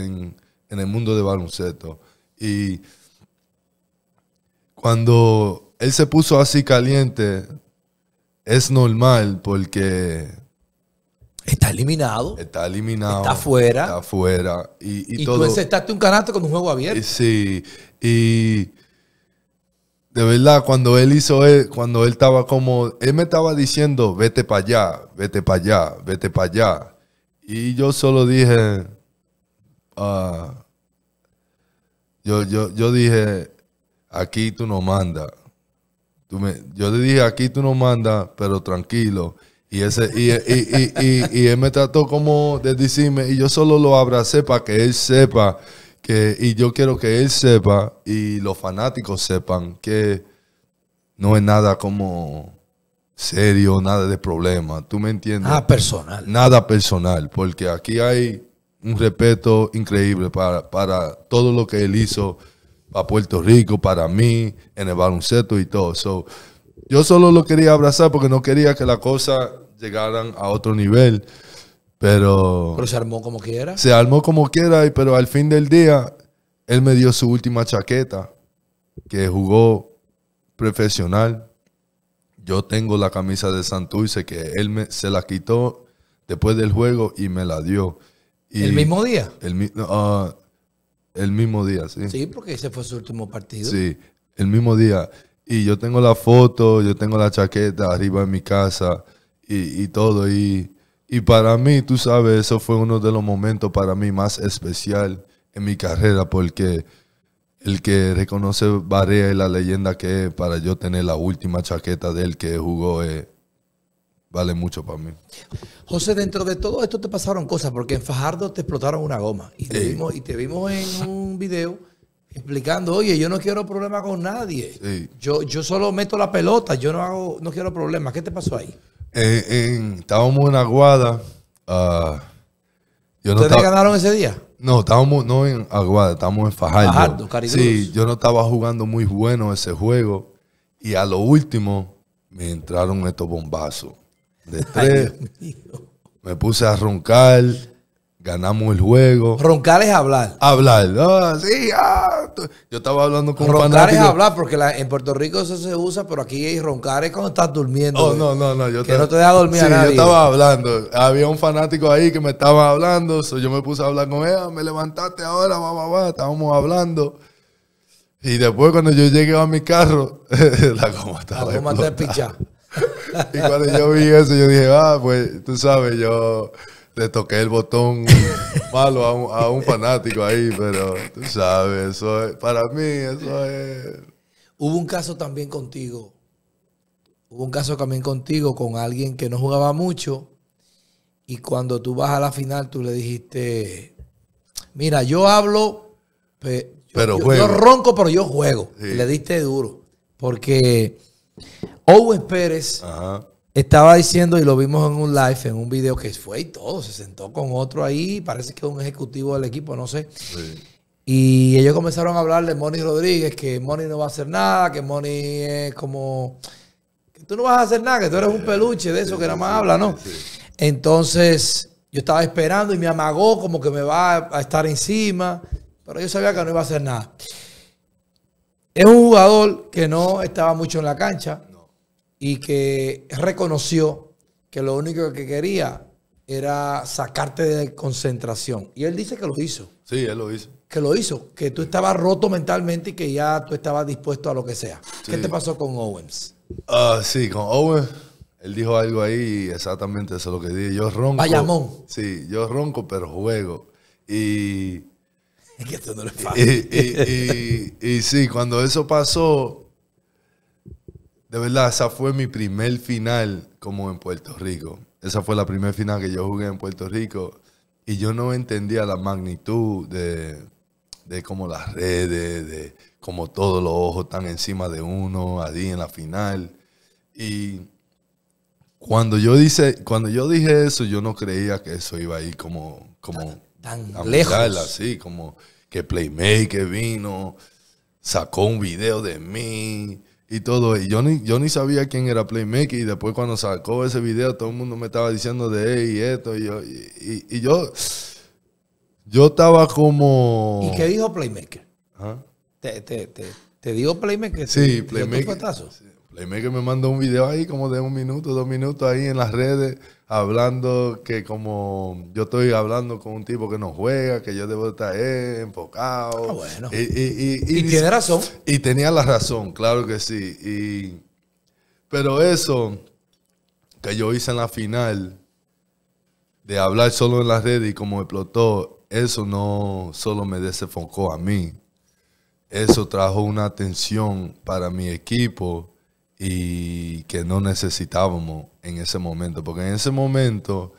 el mundo de baloncesto. Y cuando él se puso así caliente, es normal porque Está eliminado. Está eliminado. Está afuera Está fuera. Y, y, y todo. tú aceptaste un canasto con un juego abierto. Eh, sí. Y de verdad, cuando él hizo cuando él estaba como, él me estaba diciendo, vete para allá, vete para allá, vete para allá. Y yo solo dije, ah, yo, yo, yo dije, aquí tú no mandas. Tú me, yo le dije, aquí tú no mandas, pero tranquilo. Y, ese, y, y, y, él me trató como de decirme, y yo solo lo abracé para que él sepa, que, y yo quiero que él sepa y los fanáticos sepan que no es nada como serio, nada de problema, ¿tú me entiendes? Nada ah, personal. Nada personal, porque aquí hay un respeto increíble para, para todo lo que él hizo para Puerto Rico, para mí, en el baloncesto y todo. yo solo lo quería abrazar porque no quería que la cosa llegaran a otro nivel. Pero, pero se armó como quiera. Se armó como quiera, pero al fin del día, él me dio su última chaqueta, que jugó profesional. Yo tengo la camisa de Santurce, que él me, se la quitó después del juego y me la dio. ¿El mismo día? El, ah, el mismo día, sí. Sí, porque ese fue su último partido. Sí, el mismo día. Y yo tengo la foto, yo tengo la chaqueta arriba en mi casa y, todo. Y, para mí, tú sabes, eso fue uno de los momentos para mí más especial en mi carrera porque el que reconoce Barea y la leyenda que es, para yo tener la última chaqueta de él que jugó, eh, vale mucho para mí. José, dentro de todo esto te pasaron cosas, porque en Fajardo te explotaron una goma y te, vimos, y te vimos en un video explicando, oye, yo no quiero problemas con nadie, yo, yo solo meto la pelota, yo no, hago, no quiero problemas, ¿qué te pasó ahí? estábamos en Aguada. Ah, yo ¿Ustedes ganaron ese día? No, estábamos no en Aguada, estábamos en Fajardo. Sí, yo no estaba jugando muy bueno ese juego. Y a lo último me entraron estos bombazos. De tres, me puse a roncar. Ganamos el juego. Roncar es hablar. Hablar. sí, ah, Yo estaba hablando con Roncar un fanático. es hablar, porque en Puerto Rico eso se usa, pero aquí roncar es cuando estás durmiendo. Oh, no, no, no. Yo que no te deja dormir a nadie. yo estaba hablando. Había un fanático ahí que me estaba hablando. yo me puse a hablar con él. Ah, me levantaste ahora, va, va, va. Estábamos hablando. Y después cuando yo llegué a mi carro, la goma estaba La goma está y cuando yo vi eso, yo dije, ah, pues, tú sabes, yo le toqué el botón malo a un, fanático ahí, pero tú sabes, eso para mí eso es... Hubo un caso también contigo, hubo un caso también contigo con alguien que no jugaba mucho y cuando tú vas a la final tú le dijiste, mira, yo hablo, pero yo, ronco, pero yo juego. Y le diste duro, porque Owen Pérez... Ajá estaba diciendo, y lo vimos en un live, en un video que fue y todo, se sentó con otro ahí, parece que es un ejecutivo del equipo, no sé. Y ellos comenzaron a hablar de Moni Rodríguez, que Moni no va a hacer nada, que Moni es como... tú no vas a hacer nada, que tú eres un peluche de eso que nada más habla, ¿no? Entonces, yo estaba esperando y me amagó como que me va a estar encima, pero yo sabía que no iba a hacer nada. Es un jugador que no estaba mucho en la cancha, y que reconoció que lo único que quería era sacarte de concentración. Y él dice que lo hizo. Sí, él lo hizo. Que lo hizo, que tú estabas roto mentalmente y que ya tú estabas dispuesto a lo que sea. ¿Qué te pasó con Owens? Uh, sí, con Owens, él dijo algo ahí exactamente eso es lo que dije. Yo ronco. Bayamón. Sí, yo ronco, pero juego. Y. Es que esto no le fácil. y sí, cuando eso pasó, de verdad, esa fue mi primer final como en Puerto Rico. Esa fue la primera final que yo jugué en Puerto Rico y yo no entendía la magnitud de, de cómo las redes, de como todos los ojos están encima de uno, allí en la final. Y cuando yo, dice, cuando yo dije eso, yo no creía que eso iba a ir como... como tan, lejos. Así, como que Playmaker vino, sacó un video de mí y todo. Y yo ni, yo ni sabía quién era Playmaker. Y después cuando sacó ese video, todo el mundo me estaba diciendo de y esto. Y yo, y, yo, yo estaba como... ¿Y qué dijo Playmaker? Te, te, te, digo Playmaker. Sí, Playmaker que me mandó un video ahí como de un minuto, dos minutos ahí en las redes, hablando que como yo estoy hablando con un tipo que no juega, que yo debo estar enfocado. Ah, Y, y tiene razón. Y tenía la razón, claro que sí. pero eso que yo hice en la final, de hablar solo en las redes y como explotó, eso no solo me desenfocó a mí, eso trajo una atención para mi equipo y que no necesitábamos en ese momento. Porque en ese momento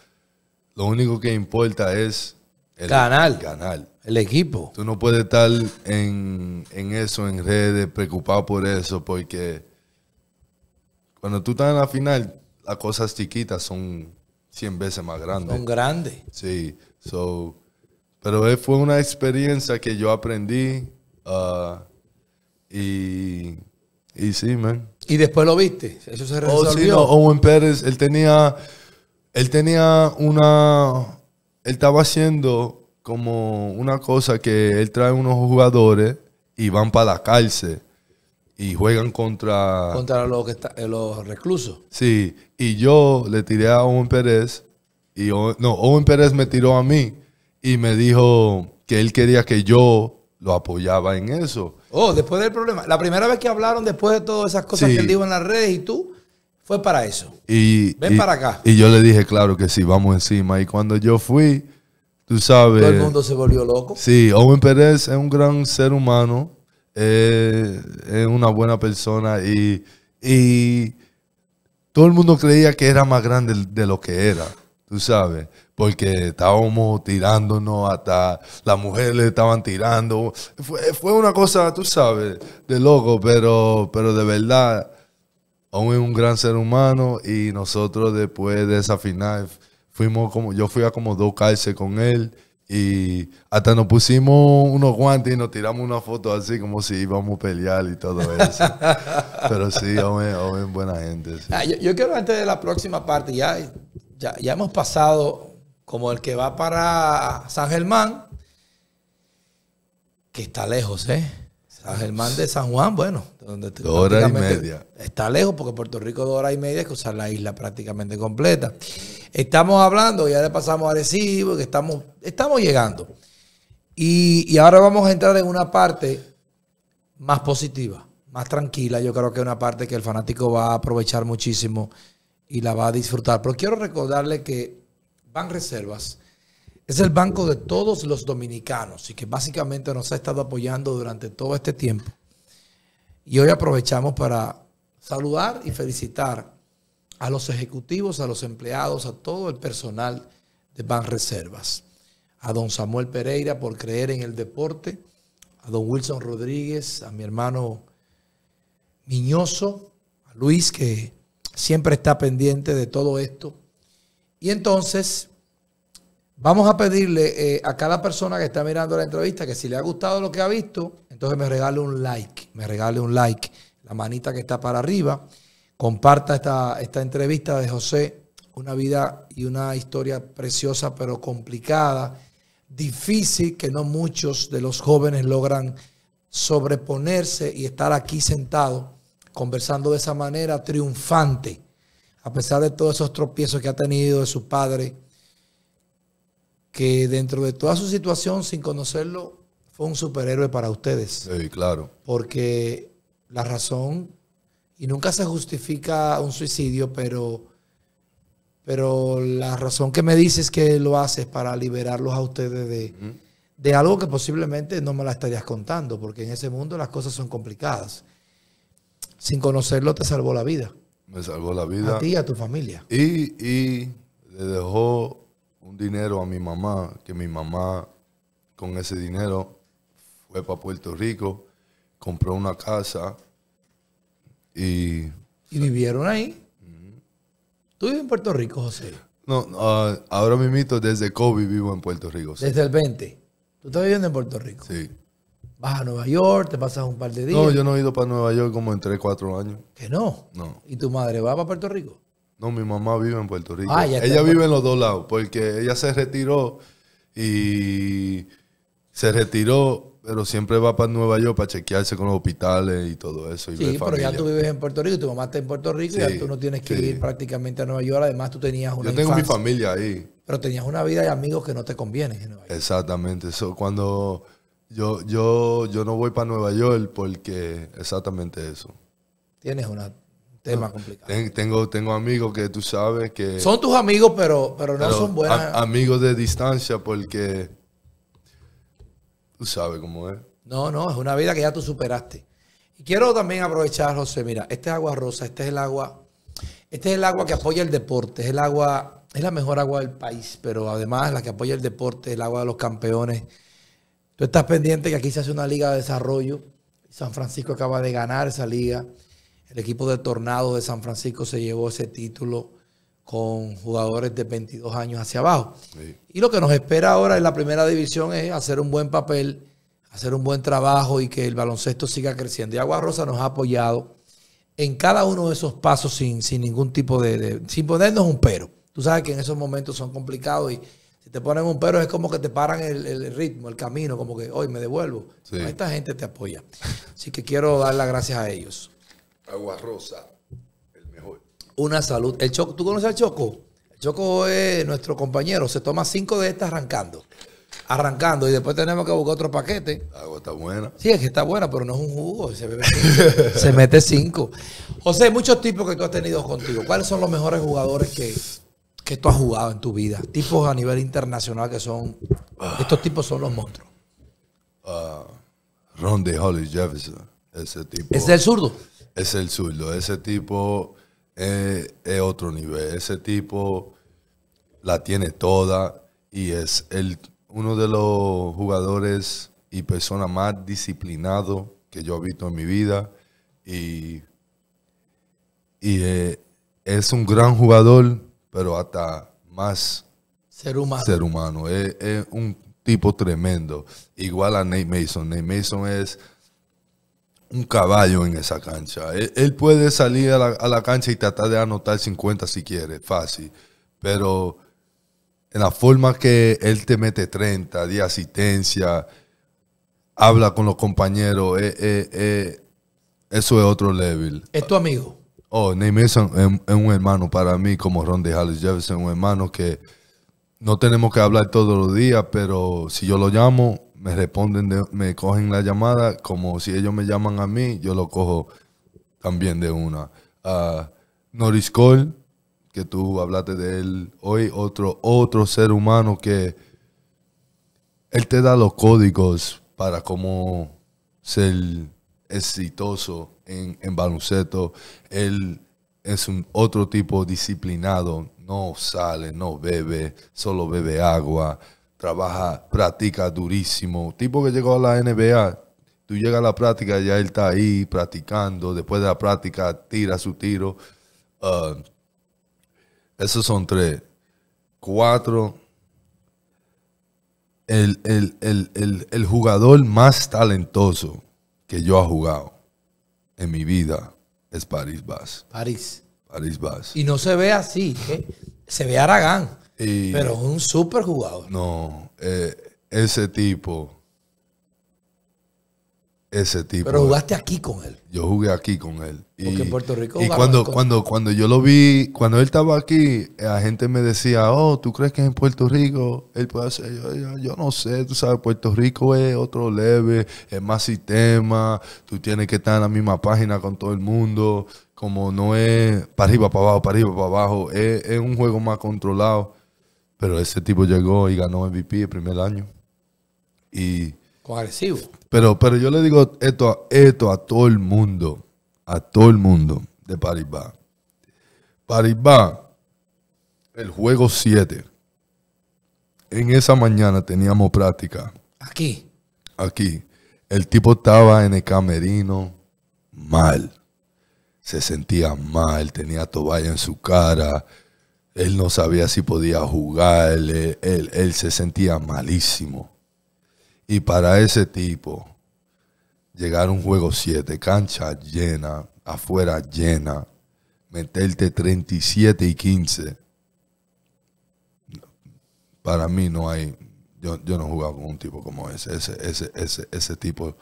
lo único que importa es el ganar. ganar. El equipo. Tú no puedes estar en, eso, en redes, preocupado por eso, porque cuando tú estás en la final, las cosas chiquitas son 100 veces más grandes. Son grandes. Sí. So, pero fue una experiencia que yo aprendí ah, y y sí, man. ¿Y después lo viste? Eso se oh, resolvió. Owen Pérez, él tenía, él tenía una... Él estaba haciendo como una cosa que él trae unos jugadores y van para la cárcel y juegan contra... Contra los, que está, eh, los reclusos. Sí, y yo le tiré a Owen Pérez y no, Owen Pérez me tiró a mí y me dijo que él quería que yo lo apoyaba en eso. Oh, después del problema. La primera vez que hablaron después de todas esas cosas que él dijo en las redes y tú, fue para eso. Ven para acá. Y yo le dije, claro que sí, vamos encima. Y cuando yo fui, tú sabes. Todo el mundo se volvió loco. Sí, Owen Pérez es un gran ser humano, eh, es una buena persona y, y todo el mundo creía que era más grande de lo que era, tú sabes porque estábamos tirándonos hasta las mujeres le estaban tirando. Fue, una cosa, tú sabes, de loco, pero, pero de verdad, aún es un gran ser humano y nosotros después de esa final fuimos como, yo fui a como dos cárceles con él y hasta nos pusimos unos guantes y nos tiramos una foto así como si íbamos a pelear y todo eso. Pero sí, hombre, buena gente. Ah, yo, quiero antes de la próxima parte, ya, ya hemos pasado como el que va para San Germán, que está lejos, ¿eh? San Germán de San Juan, bueno, donde dos horas y media. Está lejos porque Puerto Rico dos horas y media es cruzar la isla prácticamente completa. Estamos hablando, ya le pasamos a Recibo, que estamos, estamos llegando. Y, y ahora vamos a entrar en una parte más positiva, más tranquila. Yo creo que es una parte que el fanático va a aprovechar muchísimo y la va a disfrutar. Pero quiero recordarle que Reservas es el banco de todos los dominicanos y que básicamente nos ha estado apoyando durante todo este tiempo. Y hoy aprovechamos para saludar y felicitar a los ejecutivos, a los empleados, a todo el personal de Ban Reservas, A don Samuel Pereira por creer en el deporte, a don Wilson Rodríguez, a mi hermano Miñoso, a Luis que siempre está pendiente de todo esto y entonces, vamos a pedirle eh, a cada persona que está mirando la entrevista que si le ha gustado lo que ha visto, entonces me regale un like, me regale un like, la manita que está para arriba, comparta esta, esta entrevista de José, una vida y una historia preciosa pero complicada, difícil, que no muchos de los jóvenes logran sobreponerse y estar aquí sentado conversando de esa manera triunfante a pesar de todos esos tropiezos que ha tenido de su padre, que dentro de toda su situación, sin conocerlo, fue un superhéroe para ustedes. Sí, claro. Porque la razón, y nunca se justifica un suicidio, pero, pero la razón que me dices que lo haces para liberarlos a ustedes de, de algo que posiblemente no me la estarías contando, porque en ese mundo las cosas son complicadas. Sin conocerlo te salvó la vida me salvó la vida. A ti y a tu familia. Y, le dejó un dinero a mi mamá, que mi mamá con ese dinero fue para Puerto Rico, compró una casa y... Y vivieron ahí. ¿Tú vives en Puerto Rico, José? No, ah, ahora mismo desde COVID vivo en Puerto Rico. Desde el 20. ¿Tú estás viviendo en Puerto Rico? Sí vas a Nueva York, te pasas un par de días. No, yo no he ido para Nueva York como en 3, 4 años. ¿Que no? No. ¿Y tu madre va para Puerto Rico? No, mi mamá vive en Puerto Rico. Ah, ella vive en los dos lados, porque ella se retiró y se retiró, pero siempre va para Nueva York para chequearse con los hospitales y todo eso. sí, pero ya tú vives en Puerto Rico, tu mamá está en Puerto Rico, y ya tú no tienes que ir prácticamente a Nueva York. Además, tú tenías una. Yo tengo mi familia ahí. Pero tenías una vida y amigos que no te convienen en Nueva York. Exactamente. Eso, cuando yo, yo, yo no voy para Nueva York porque exactamente eso. Tienes un tema complicado. tengo, tengo amigos que tú sabes que... Son tus amigos, pero, pero no son buenos. Amigos de distancia porque tú sabes cómo es. No, no, es una vida que ya tú superaste. Y quiero también aprovechar, José, mira, este es agua rosa, este es el agua, este es el agua que apoya el deporte, es el agua, es la mejor agua del país, pero además la que apoya el deporte, el agua de los campeones Tú estás pendiente que aquí se hace una liga de desarrollo. San Francisco acaba de ganar esa liga. El equipo de Tornado de San Francisco se llevó ese título con jugadores de 22 años hacia abajo. Y lo que nos espera ahora en la primera división es hacer un buen papel, hacer un buen trabajo y que el baloncesto siga creciendo. Y Agua Rosa nos ha apoyado en cada uno de esos pasos sin, ningún tipo de, sin ponernos un pero. Tú sabes que en esos momentos son complicados y te ponen un pero, es como que te paran el, ritmo, el camino, como que hoy me devuelvo. esta gente te apoya. Así que quiero dar las gracias a ellos. Agua Rosa, el mejor. Una salud. El Choco, ¿Tú conoces al Choco? El Choco es nuestro compañero. Se toma cinco de estas arrancando. Arrancando. Y después tenemos que buscar otro paquete. agua está buena. Sí, es que está buena, pero no es un jugo. Se, se mete cinco. José, muchos tipos que tú has tenido contigo. ¿Cuáles son los mejores jugadores que, que tú has jugado en tu vida? Tipos a nivel internacional que son. Ah. Estos tipos son los monstruos. Uh, Ron Holly Jefferson. Ese tipo. ¿Es el zurdo? Es el zurdo. Ese tipo es, otro nivel. Ese tipo la tiene toda y es el, uno de los jugadores y persona más disciplinado que yo he visto en mi vida. Y, y eh, es un gran jugador pero hasta más ser humano. Ser humano. Es, un tipo tremendo. Igual a Nate Mason. Nate Mason es un caballo en esa cancha. Él, puede salir a la, cancha y tratar de anotar 50 si quiere, fácil. Pero en la forma que él te mete 30 de asistencia, habla con los compañeros, eso es otro level. ¿Es tu amigo? Oh, Neymar em, es, un hermano para mí, como Ron de Jefferson, un hermano que no tenemos que hablar todos los días, pero si yo lo llamo, me responden, me cogen la llamada, como si ellos me llaman a mí, yo lo cojo también de una. Ah, Norris Cole, que tú hablaste de él hoy, otro, otro ser humano que él te da los códigos para cómo ser exitoso en, en baloncesto. Él es un otro tipo disciplinado, no sale, no bebe, solo bebe agua, trabaja, practica durísimo. Tipo que llegó a la NBA, tú llegas a la práctica, ya él está ahí practicando, después de la práctica tira su tiro. Ah, esos son tres. Cuatro, el, el, el, el jugador más talentoso que yo ha jugado en mi vida es París Bas, París. París Vaz. Y no se ve así, ¿eh? se ve Aragán. pero es un super jugador. No, eh, ese tipo ese tipo. Pero jugaste aquí con él. Yo jugué aquí con él. Y, en Puerto Rico. Y cuando, cuando, cuando yo lo vi, cuando él estaba aquí, eh, la gente me decía, oh, ¿tú crees que en Puerto Rico él puede hacer? Yo, no sé, tú sabes, Puerto Rico es otro leve, es más sistema, tú tienes que estar en la misma página con todo el mundo, como no es para arriba, para abajo, para arriba, para abajo, es, es un juego más controlado. Pero ese tipo llegó y ganó MVP el primer año. Y pero, pero yo le digo esto, esto a todo el mundo. A todo el mundo de Paribá Paribá el juego 7. En esa mañana teníamos práctica. Aquí. Aquí. El tipo estaba en el camerino mal. Se sentía mal, tenía toalla en su cara. Él no sabía si podía jugar, él, él se sentía malísimo. Y para ese tipo, llegar a un juego 7, cancha llena, afuera llena, meterte 37 y 15, para mí no hay, yo, yo no jugado con un tipo como ese, ese, ese, ese, ese tipo.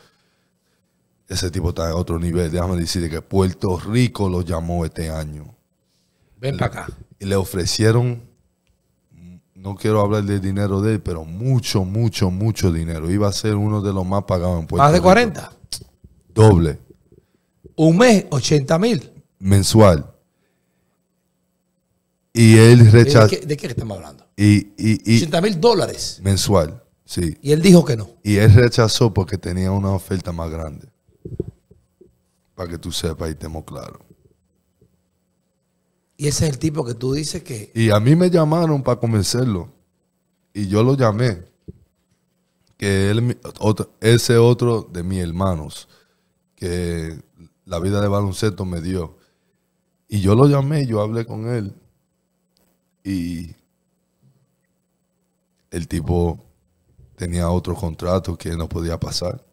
Ese tipo está en otro nivel. Déjame decirte que Puerto Rico lo llamó este año. Ven para acá. Y le ofrecieron no quiero hablar de dinero de él, pero mucho, mucho, mucho dinero. Iba a ser uno de los más pagados en Puerto ¿Más de 40? Doble. ¿Un mes? ¿80 mil? Mensual. Y él rechazó. ¿De, qué estamos hablando? Y, 80 mil dólares. Mensual, sí. Y él dijo que no. Y él rechazó porque tenía una oferta más grande. Para que tú sepas y estemos claros. Y ese es el tipo que tú dices que... Y a mí me llamaron para convencerlo. Y yo lo llamé. Que él, ese otro de mis hermanos, que la vida de baloncesto me dio. Y yo lo llamé, yo hablé con él. Y el tipo tenía otro contrato que no podía pasar.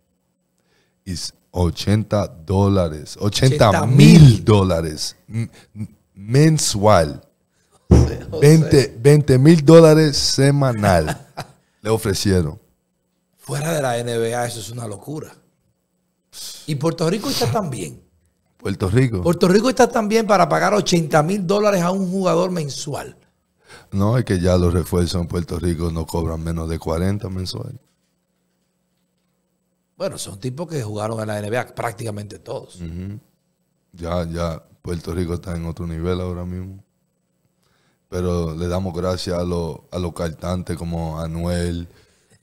Y 80 dólares, 80 mil dólares mm, mensual. 20 mil dólares semanal le ofrecieron. Fuera de la NBA, eso es una locura. Y Puerto Rico está tan bien. Puerto Rico. Puerto Rico está tan bien para pagar 80 mil dólares a un jugador mensual. No, es que ya los refuerzos en Puerto Rico no cobran menos de 40 mensuales. Bueno, son tipos que jugaron en la NBA prácticamente todos ya, ya Puerto Rico está en otro nivel ahora mismo. Pero le damos gracias a, a los cantantes como Anuel,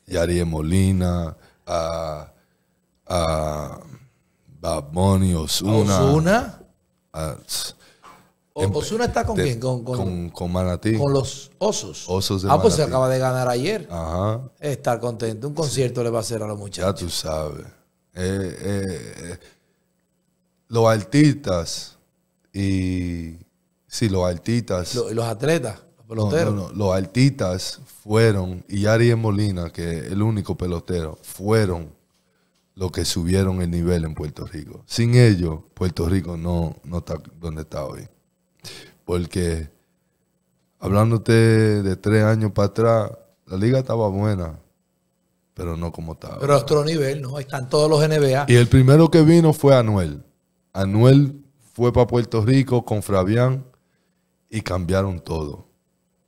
Yarie Molina, a, a Bad Bunny, Osuna. ¿Osuna? ¿Osuna está con quién? Con, con, con, Manatí. Con los osos. Osos de Ah, pues se acaba de ganar ayer. Ajá. Estar contento. Un concierto le va a hacer a los muchachos. Ya tú sabes. eh, eh, eh los artistas y. Sí, los artistas. Los, los atletas, los peloteros. los artistas fueron, y Ariel Molina, que es el único pelotero, fueron los que subieron el nivel en Puerto Rico. Sin ellos, Puerto Rico no, no está donde está hoy. Porque hablándote de tres años para atrás, la liga estaba buena, pero no como estaba. Pero a otro nivel, ¿no? Están todos los NBA. Y el primero que vino fue Anuel. Anuel fue para Puerto Rico con Fabián y cambiaron todo.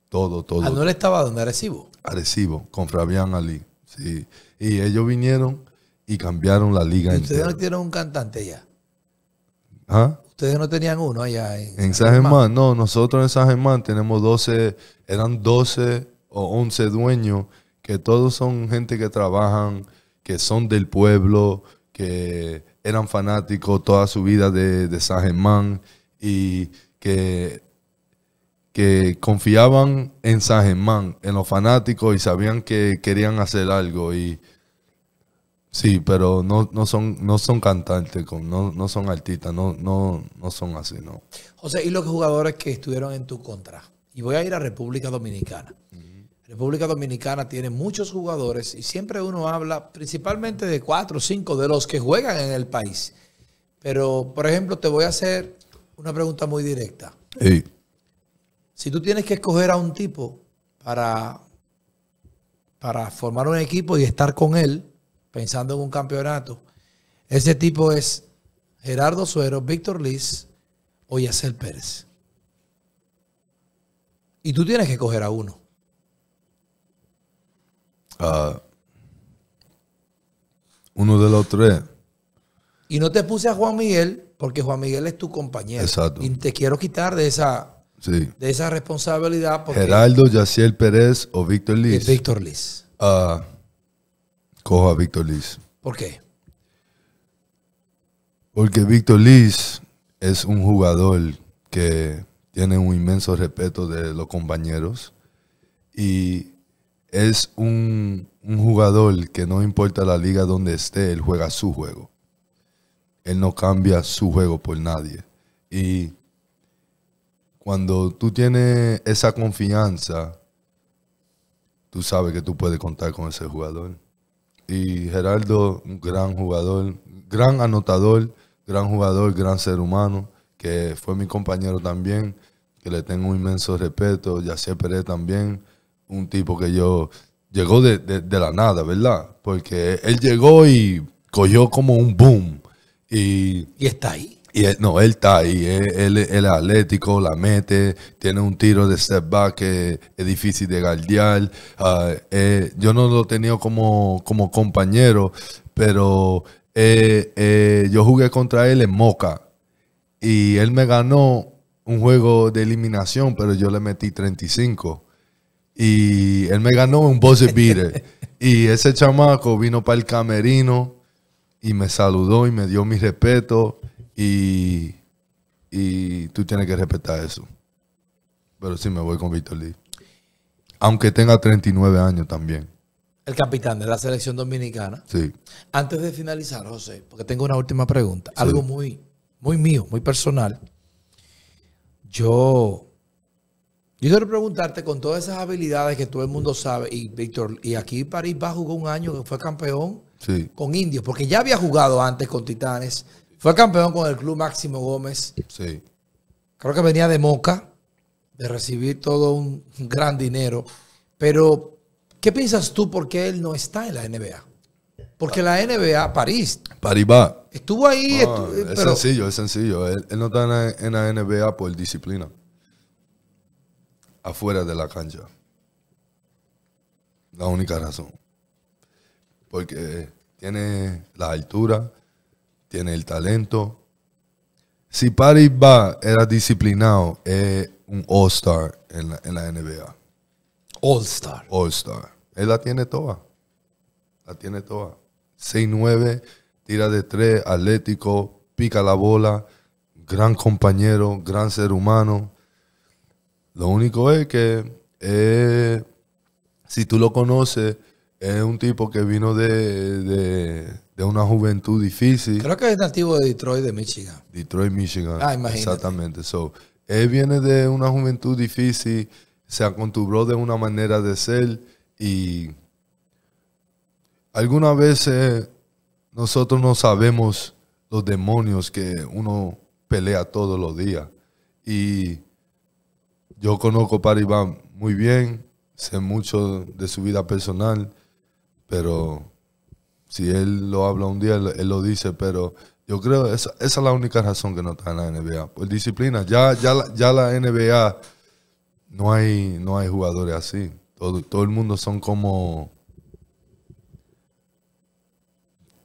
Todo, todo. Anuel estaba donde Arecibo. Arecibo, con Fabián Ali. Sí. Y ellos vinieron y cambiaron la liga. ¿Y ¿Ustedes no tienen un cantante allá? ¿Ah? Ustedes no tenían uno allá en, en San, No, nosotros en San Germán tenemos 12, eran 12 o 11 dueños, que todos son gente que trabajan, que son del pueblo, que eran fanáticos toda su vida de, de San y que, que confiaban en San Germán, en los fanáticos y sabían que querían hacer algo. Y, sí, pero no, no, son, no son cantantes, no, no son artistas, no, no, no son así, ¿no? José, ¿y los jugadores que estuvieron en tu contra? Y voy a ir a República Dominicana. Mm. República Dominicana tiene muchos jugadores y siempre uno habla principalmente de cuatro o cinco de los que juegan en el país. Pero, por ejemplo, te voy a hacer una pregunta muy directa. Si tú tienes que escoger a un tipo para, para formar un equipo y estar con él, pensando en un campeonato, ese tipo es Gerardo Suero, Víctor Liz o Yacel Pérez. Y tú tienes que escoger a uno. Ah, uno de los tres. Y no te puse a Juan Miguel porque Juan Miguel es tu compañero. Y te quiero quitar de esa, de esa responsabilidad. Porque Geraldo, Yaciel Pérez o Víctor Liz. Víctor Liz. Ah, cojo a Víctor Liz. ¿Por qué? Porque Víctor Liz es un jugador que tiene un inmenso respeto de los compañeros y es un, jugador que no importa la liga donde esté, él juega su juego. Él no cambia su juego por nadie. Y cuando tú tienes esa confianza, tú sabes que tú puedes contar con ese jugador. Y Gerardo, un gran jugador, gran anotador, gran jugador, gran ser humano, que fue mi compañero también, que le tengo un inmenso respeto, Yacier Pérez también, un tipo que yo llegó de, la nada, ¿verdad? Porque él llegó y cogió como un boom. Y, ¿Y está ahí. Y no, él está ahí. Él, es atlético, la mete, tiene un tiro de step back que es difícil de guardiar. Ah, eh, yo no lo tenía como, como compañero, pero eh, eh, yo jugué contra él en Moca. Y él me ganó un juego de eliminación, pero yo le metí 35 y él me ganó un buzzer beater. y ese chamaco vino para el camerino y me saludó y me dio mi respeto y, tú tienes que respetar eso. Pero sí me voy con Víctor Lee. Aunque tenga 39 años también. El capitán de la selección dominicana. Sí. Antes de finalizar, José, porque tengo una última pregunta. Algo muy, muy mío, muy personal. Yo yo quiero preguntarte, con todas esas habilidades que todo el mundo sabe, y Víctor, y aquí París va jugó un año que fue campeón con Indios, porque ya había jugado antes con Titanes, fue campeón con el club Máximo Gómez. Creo que venía de Moca, de recibir todo un gran dinero. Pero, ¿qué piensas tú por qué él no está en la NBA? Porque la NBA, París. París va. Estuvo ahí. es sencillo, es sencillo. Él, no está en la NBA por disciplina afuera de la cancha. La única razón. Porque tiene la altura, tiene el talento. Si Paris va, era disciplinado, es un All-Star en la, en la NBA. All-Star. All-Star. Él la tiene toda. La tiene toda. 6-9, tira de 3, atlético, pica la bola, gran compañero, gran ser humano. Lo único es que eh, si tú lo conoces, es un tipo que vino de, una juventud difícil. Creo que es nativo de Detroit, de Michigan. Detroit, Michigan. Ah, imagínate. Exactamente. So, él viene de una juventud difícil, se acostumbró de una manera de ser y algunas veces nosotros no sabemos los demonios que uno pelea todos los días. Y yo conozco a Iván muy bien, sé mucho de su vida personal, pero si él lo habla un día, él, lo dice, pero yo creo esa, esa es la única razón que no está en la NBA, por disciplina. Ya, ya, ya la NBA no hay, no hay jugadores así. Todo, todo el mundo son como...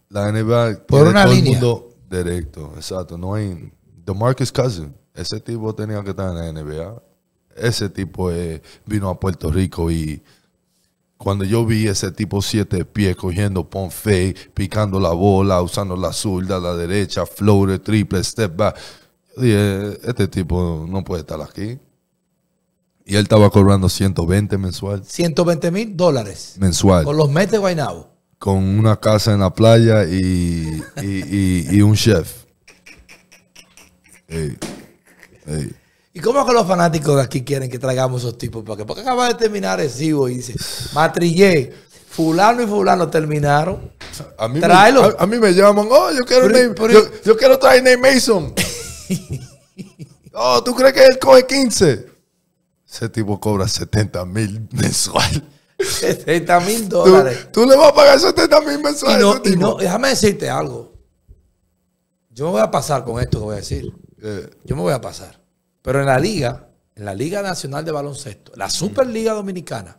La NBA... Por una línea. mundo directo, exacto. No hay... The Marcus Cousins. Ese tipo tenía que estar en la NBA. Ese tipo eh, vino a Puerto Rico y cuando yo vi ese tipo siete pies cogiendo pon picando la bola, usando la zurda, la derecha, floater, triple, step back, yo dije, este tipo no puede estar aquí. Y él estaba cobrando 120 mensual. 120 mil dólares. Mensual. Con los meses de Con una casa en la playa y, y, un chef. ¿Y cómo es que los fanáticos de aquí quieren que traigamos esos tipos para qué? Porque acaba de terminar el Cibo y dice, matrillé, fulano y fulano terminaron. A mí, Me, a, mí me llaman, oh, yo quiero, yo, quiero traer Ney Mason. oh, ¿tú crees que él coge 15? Ese tipo cobra 70 mil mensual. 70 mil dólares. ¿Tú, le vas a pagar 70 mil mensuales. a ese tipo? déjame decirte algo. Yo me voy a pasar con esto que voy a decir. Eh. Yo me voy a pasar. Pero en la liga, en la Liga Nacional de Baloncesto, la Superliga Dominicana,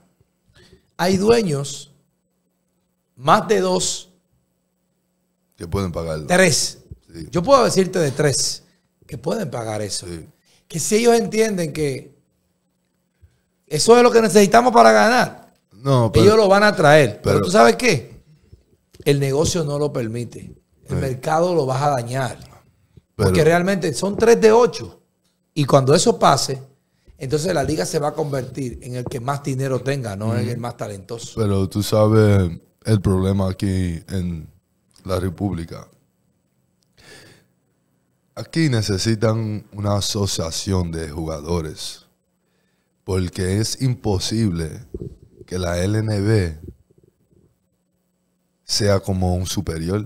hay dueños, más de dos. Que pueden pagar Tres. Yo puedo decirte de tres que pueden pagar eso. Que si ellos entienden que eso es lo que necesitamos para ganar, no, ellos lo van a traer. Pero, tú sabes qué? El negocio no lo permite. El mercado lo vas a dañar. porque realmente son tres de ocho. Y cuando eso pase, entonces la liga se va a convertir en el que más dinero tenga, no en el más talentoso. Pero tú sabes el problema aquí en la República. Aquí necesitan una asociación de jugadores, porque es imposible que la LNB sea como un superior.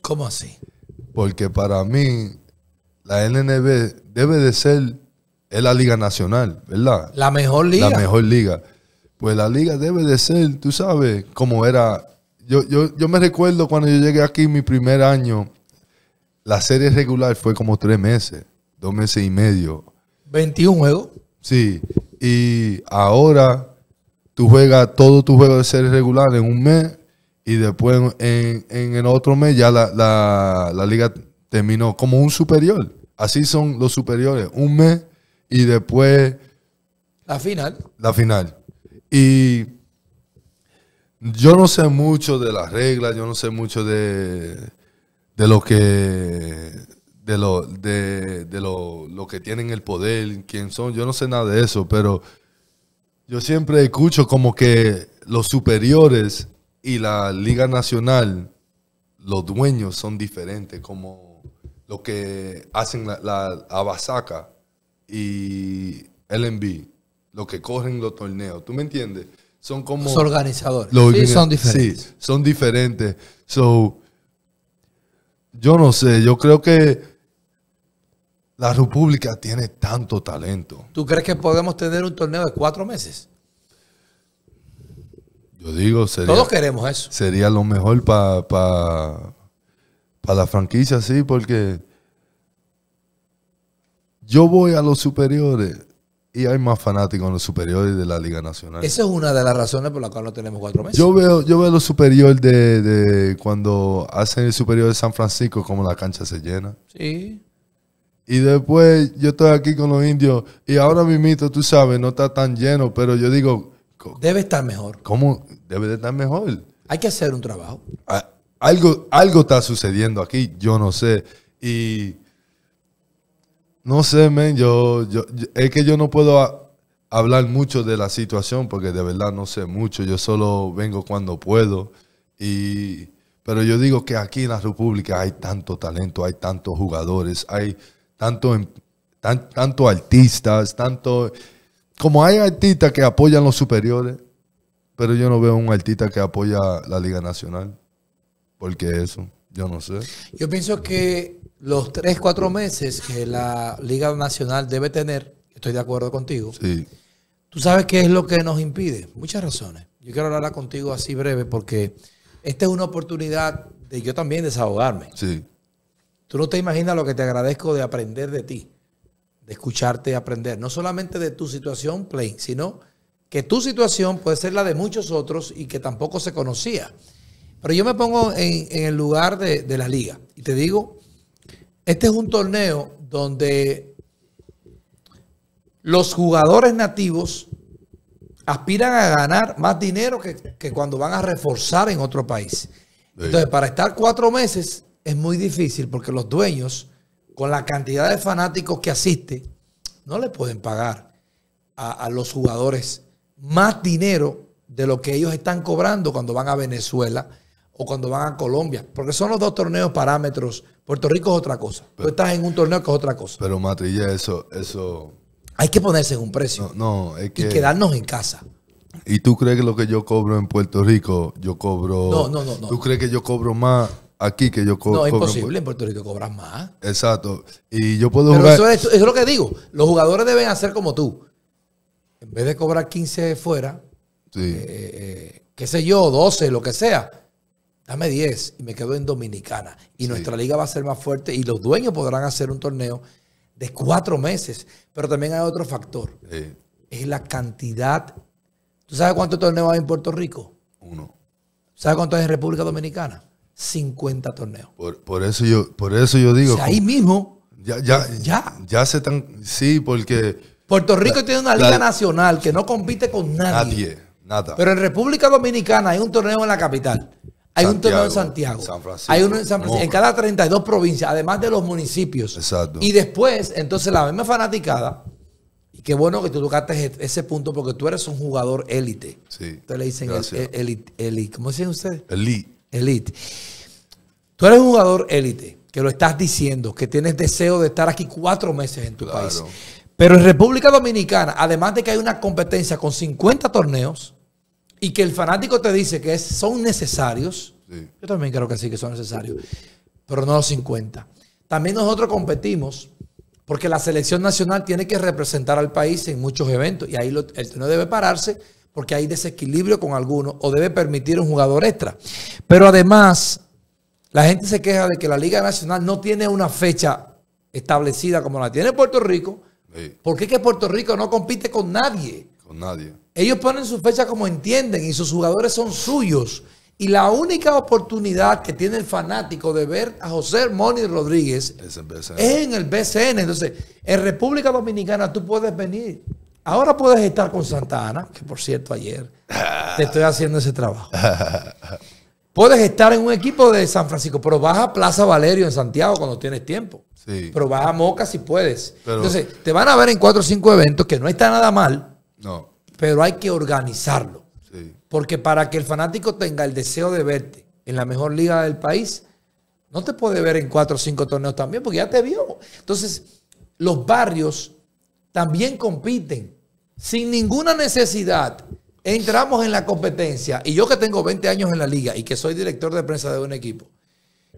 ¿Cómo así? Porque para mí, la LNB debe de ser, la liga nacional, ¿verdad? La mejor liga. La mejor liga. Pues la liga debe de ser, tú sabes, como era. Yo, yo, yo me recuerdo cuando yo llegué aquí mi primer año, la serie regular fue como tres meses, dos meses y medio. 21 juegos. Sí, y ahora tú juegas todo tu juego de serie regular en un mes y después en, en, en otro mes ya la, la, la liga terminó como un superior. Así son los superiores, un mes y después... La final. La final. Y yo no sé mucho de las reglas, yo no sé mucho de, de lo que de lo de, lo, que tienen el poder, quién son, yo no sé nada de eso, pero yo siempre escucho como que los superiores y la Liga Nacional, los dueños son diferentes, como lo que hacen la, la Abasaca y LNB, lo que corren los torneos, ¿tú me entiendes? Son como... Los organizadores. sí, son diferentes. Sí, son diferentes. yo no sé, yo creo que la República tiene tanto talento. ¿Tú crees que podemos tener un torneo de cuatro meses? Yo digo, sería, todos queremos eso. Sería lo mejor para a la franquicia sí, porque yo voy a los superiores y hay más fanáticos en los superiores de la Liga Nacional. Esa es una de las razones por las cuales no tenemos cuatro meses. Yo veo, yo veo lo superior de, cuando hacen el superior de San Francisco, como la cancha se llena. Sí. Y después yo estoy aquí con los indios y ahora mismo, tú sabes, no está tan lleno, pero yo digo... Debe estar mejor. ¿Cómo? Debe de estar mejor. Hay que hacer un trabajo. Ah, algo, algo está sucediendo aquí, yo no sé. Y no sé, men, yo, es que yo no puedo hablar mucho de la situación porque de verdad no sé mucho, yo solo vengo cuando puedo. Y, pero yo digo que aquí en la República hay tanto talento, hay tantos jugadores, hay tantos em, tanto artistas, tanto... Como hay artistas que apoyan los superiores, pero yo no veo un artista que apoya la Liga Nacional qué eso, yo no sé. Yo pienso que los tres, cuatro meses que la Liga Nacional debe tener, estoy de acuerdo contigo. Sí. Tú sabes qué es lo que nos impide. Muchas razones. Yo quiero hablar contigo así breve porque esta es una oportunidad de yo también desahogarme. Sí. Tú no te imaginas lo que te agradezco de aprender de ti, de escucharte aprender, no solamente de tu situación, play, sino que tu situación puede ser la de muchos otros y que tampoco se conocía. Pero yo me pongo en, el lugar de, la liga y te digo, este es un torneo donde los jugadores nativos aspiran a ganar más dinero que, cuando van a reforzar en otro país. Entonces, para estar cuatro meses es muy difícil porque los dueños, con la cantidad de fanáticos que asiste, no le pueden pagar a los jugadores más dinero de lo que ellos están cobrando cuando van a Venezuela o cuando van a Colombia, porque son los dos torneos parámetros. Puerto Rico es otra cosa. Pero, Tú estás en un torneo que es otra cosa. Pero Matrilla, eso, eso. Hay que ponerse en un precio. No, no es que. Y quedarnos en casa. ¿Y tú crees que lo que yo cobro en Puerto Rico, yo cobro. No, no, no. no. ¿Tú crees que yo cobro más aquí que yo co no, cobro? No, es imposible. En Puerto Rico cobras más. Exacto. Y yo puedo Pero eso, es, lo que digo. Los jugadores deben hacer como tú. En vez de cobrar 15 fuera, sí. Eh, eh, qué sé yo, 12, lo que sea dame 10 y me quedo en Dominicana. Y nuestra liga va a ser más fuerte y los dueños podrán hacer un torneo de cuatro meses. Pero también hay otro factor. Es la cantidad. ¿Tú sabes cuántos torneos hay en Puerto Rico? Uno. ¿Sabes cuántos hay en República Dominicana? 50 torneos. Por, eso, yo, por eso yo digo... ahí mismo... Ya, ya, ya. se están... Sí, porque... Puerto Rico tiene una liga nacional que no compite con nadie. Nadie, nada. Pero en República Dominicana hay un torneo en la capital. Hay un torneo en Santiago. hay uno en San Francisco. En cada 32 provincias, además de los municipios. Exacto. Y después, entonces la misma fanaticada, y qué bueno que tú tocaste e-, ese punto porque tú eres un jugador élite. Sí. Ustedes le dicen élite, élite. ¿Cómo dicen ustedes? Elite. Tú eres un jugador élite, que lo estás diciendo, que tienes deseo de estar aquí cuatro meses en tu país. Pero en República Dominicana, además de que hay una competencia con 50 torneos, y que el fanático te dice que son necesarios, yo también creo que sí que son necesarios, pero no los 50. También nosotros competimos porque la selección nacional tiene que representar al país en muchos eventos y ahí el no debe pararse porque hay desequilibrio con algunos o debe permitir un jugador extra. Pero además, la gente se queja de que la Liga Nacional no tiene una fecha establecida como la tiene Puerto Rico. ¿Por qué que Puerto Rico no compite con nadie? Con nadie. Ellos ponen su fecha como entienden y sus jugadores son suyos. Y la única oportunidad que tiene el fanático de ver a José Moni Rodríguez es, en el BCN. Entonces, en República Dominicana tú puedes venir. Ahora puedes estar con Santa Ana, que por cierto ayer te estoy haciendo ese trabajo. Puedes estar en un equipo de San Francisco, pero vas a Plaza Valerio en Santiago cuando tienes tiempo. Sí. Pero vas a Moca si puedes. Entonces, te van a ver en cuatro o cinco eventos, que no está nada mal. No pero hay que organizarlo. Porque para que el fanático tenga el deseo de verte en la mejor liga del país, no te puede ver en cuatro o cinco torneos también, porque ya te vio. Entonces, los barrios también compiten sin ninguna necesidad. Entramos en la competencia y yo que tengo 20 años en la liga y que soy director de prensa de un equipo,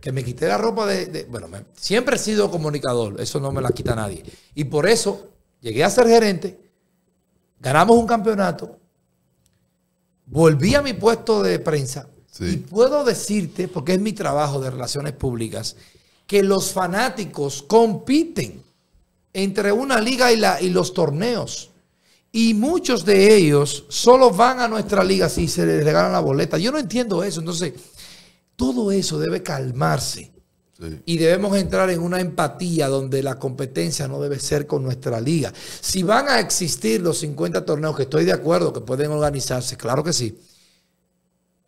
que me quité la ropa de... bueno, siempre he sido comunicador, eso no me la quita nadie. Y por eso llegué a ser gerente ganamos un campeonato, volví a mi puesto de prensa y puedo decirte, porque es mi trabajo de relaciones públicas, que los fanáticos compiten entre una liga y, la, y los torneos. Y muchos de ellos solo van a nuestra liga si se les regalan la boleta. Yo no entiendo eso. Entonces, todo eso debe calmarse. Y debemos entrar en una empatía donde la competencia no debe ser con nuestra liga. Si van a existir los 50 torneos, que estoy de acuerdo que pueden organizarse, claro que sí.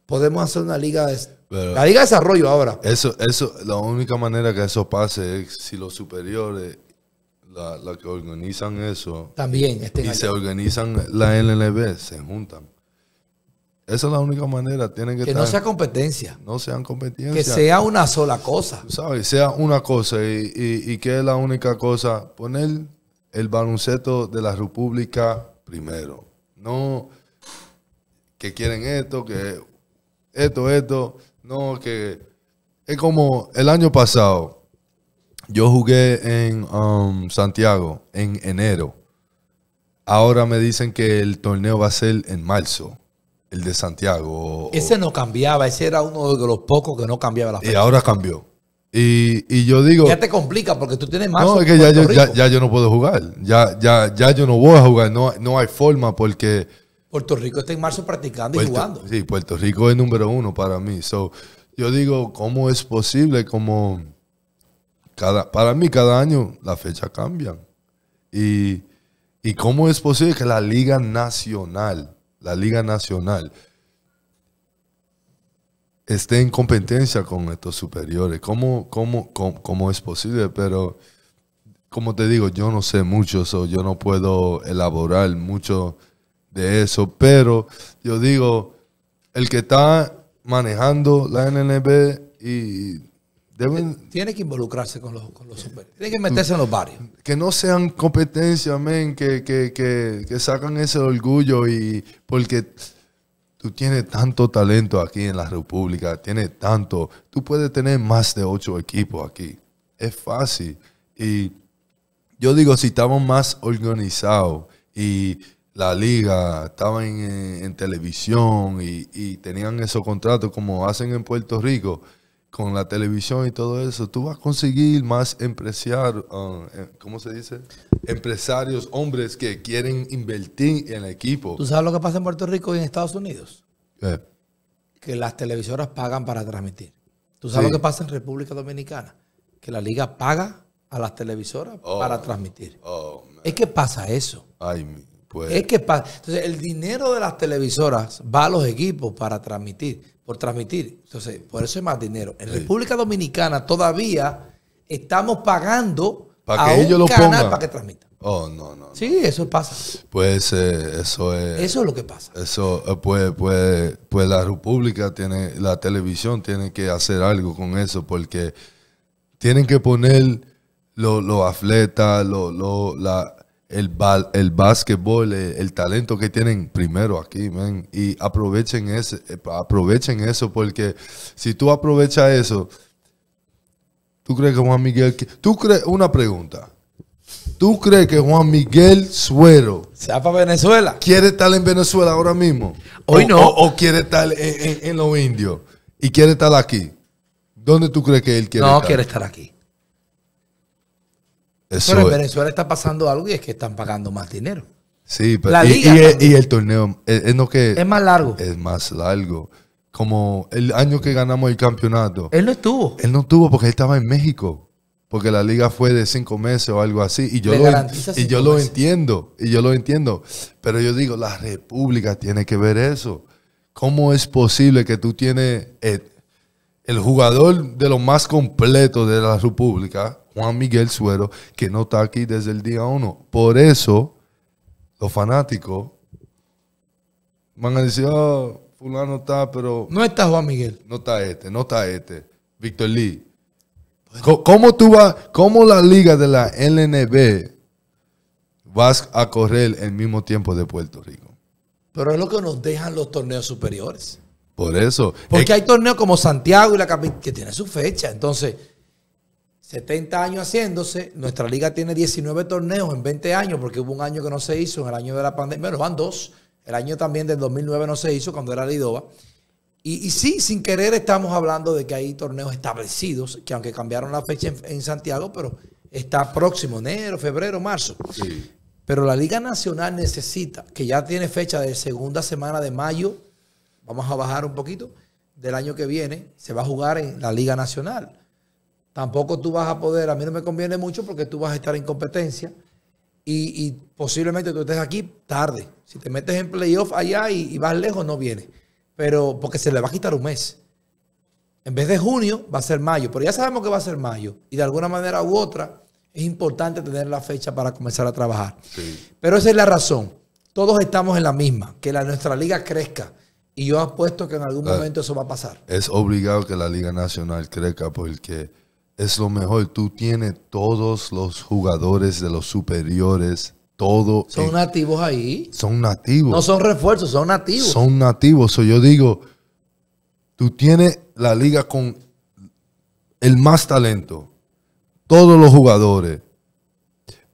Podemos hacer una liga de, la liga de desarrollo ahora. Eso, eso, la única manera que eso pase es si los superiores, la, la que organizan eso, también y se organizan la LNB, se juntan. Esa es la única manera. Tienen que, que no sea competencia. No sean competencia. Que sea una sola cosa. ¿Sabes? Sea una cosa. Y, y, que es la única cosa. Poner el baloncesto de la República primero. No que quieren esto, que esto, esto. No, que es como el año pasado. Yo jugué en um, Santiago en enero. Ahora me dicen que el torneo va a ser en marzo. El de Santiago. Ese no cambiaba, ese era uno de los pocos que no cambiaba la fecha. Y ahora cambió. Y, y yo digo. Ya te complica porque tú tienes más. No, es que ya yo, no puedo jugar. Ya, ya, yo no voy a jugar. No, no hay forma porque. Puerto Rico está en marzo practicando y jugando. Sí, Puerto Rico es número uno para mí. yo digo, ¿cómo es posible? Como cada, para mí, cada año la fecha cambian. Y, y cómo es posible que la Liga Nacional la Liga Nacional, esté en competencia con estos superiores. ¿Cómo, cómo, cómo, es posible? Pero, como te digo, yo no sé mucho, yo no puedo elaborar mucho de eso, pero yo digo, el que está manejando la NNB y eh, tiene que involucrarse con los, eh, superiores. Tiene que meterse en los barrios. Que no sean competencia, men, que, que, sacan ese orgullo y porque tú tienes tanto talento aquí en la República, tienes tanto, tú puedes tener más de ocho equipos aquí. Es fácil. Y yo digo, si estamos más organizados y la liga estaba en, televisión y tenían esos contratos como hacen en Puerto Rico, con la televisión y todo eso, tú vas a conseguir más empresarios, ah, eh, ¿cómo se dice? Empresarios, hombres que quieren invertir en el equipo. ¿Tú sabes lo que pasa en Puerto Rico y en Estados Unidos? Que las televisoras pagan para transmitir. ¿Tú sabes lo que pasa en República Dominicana? Que la liga paga a las televisoras oh, para transmitir. Oh, es que pasa eso. Ay, pues. Es que pasa. Entonces, el dinero de las televisoras va a los equipos para transmitir por transmitir. Entonces, por eso es más dinero. En República Dominicana todavía estamos pagando para que a ellos un canal para que transmita. Oh, no, no. Sí, eso pasa. Pues eh, eso es. Eso es lo que pasa. Eso, eh, pues, pues, pues la República tiene, la televisión tiene que hacer algo con eso porque tienen que poner los atletas, lo, la, el, el básquetbol, eh, el, talento que tienen primero aquí, ven Y aprovechen, ese, eh, aprovechen eso, porque si tú aprovechas eso, ¿tú crees que Juan Miguel... ¿Tú crees? Una pregunta. ¿Tú crees que Juan Miguel Suero... va para Venezuela? ¿Quiere estar en Venezuela ahora mismo? Hoy no. O, quiere estar en, los indios y quiere estar aquí. ¿Dónde tú crees que él quiere estar? No, quiere estar aquí pero en Venezuela está pasando algo y es que están pagando más dinero. Sí, pero y, y, eh, el, torneo es, que es más largo. Es más largo. Como el año que ganamos el campeonato. Él no estuvo. Él no estuvo porque él estaba en México porque la liga fue de cinco meses o algo así, y yo, lo, y yo lo entiendo, y yo lo entiendo, pero yo digo, la República tiene que ver eso. ¿Cómo es posible que tú tienes el, eh, el jugador de lo más completo de la República Juan Miguel Suero, que no está aquí desde el día uno. Por eso, los fanáticos van a decir, oh, fulano está, pero... No está Juan Miguel. No está este, no está este. Víctor Lee. ¿Cómo tú vas, cómo la liga de la LNB vas a correr el mismo tiempo de Puerto Rico? Pero es lo que nos dejan los torneos superiores. Por eso. Porque hay torneos como Santiago y la que tienen su fecha. Entonces, 70 años haciéndose, nuestra liga tiene 19 torneos en 20 años, porque hubo un año que no se hizo, en el año de la pandemia, bueno, van dos, el año también del 2009 no se hizo cuando era Lidova. Y, y, sí, sin querer estamos hablando de que hay torneos establecidos, que aunque cambiaron la fecha en, Santiago, pero está próximo, enero, febrero, marzo. Pero la Liga Nacional necesita, que ya tiene fecha de segunda semana de mayo, vamos a bajar un poquito, del año que viene se va a jugar en la Liga Nacional. Tampoco tú vas a poder, a mí no me conviene mucho porque tú vas a estar en competencia y, posiblemente tú estés aquí tarde. Si te metes en playoff allá y, vas lejos, no viene Pero porque se le va a quitar un mes. En vez de junio, va a ser mayo. Pero ya sabemos que va a ser mayo. Y de alguna manera u otra, es importante tener la fecha para comenzar a trabajar. Pero esa es la razón. Todos estamos en la misma, que la, nuestra liga crezca. Y yo apuesto que en algún ah. momento eso va a pasar. Es obligado que la Liga Nacional crezca porque es lo mejor. Tú tienes todos los jugadores de los superiores, todos. Son nativos ahí. Son nativos. No son refuerzos, son nativos. Son nativos. o yo digo, tú tienes la liga con el más talento, todos los jugadores.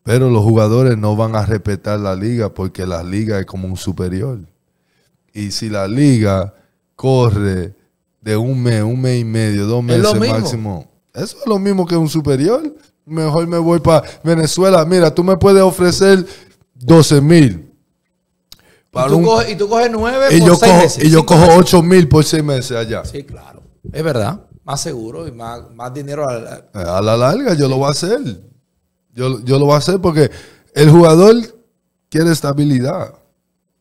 Pero los jugadores no van a respetar la liga porque la liga es como un superior. Y si la liga corre de un mes, un mes y medio, dos meses máximo, eso es lo mismo que un superior. Mejor me voy para Venezuela. Mira, tú me puedes ofrecer 12 mil. Y, tú coges 9 y por yo cojo, meses, Y yo cojo 8 mil por 6 meses allá. Sí, claro. Es verdad. Más seguro y más, más dinero a la... Eh, a la larga. Yo lo voy a hacer. Yo, yo lo voy a hacer porque el jugador quiere estabilidad.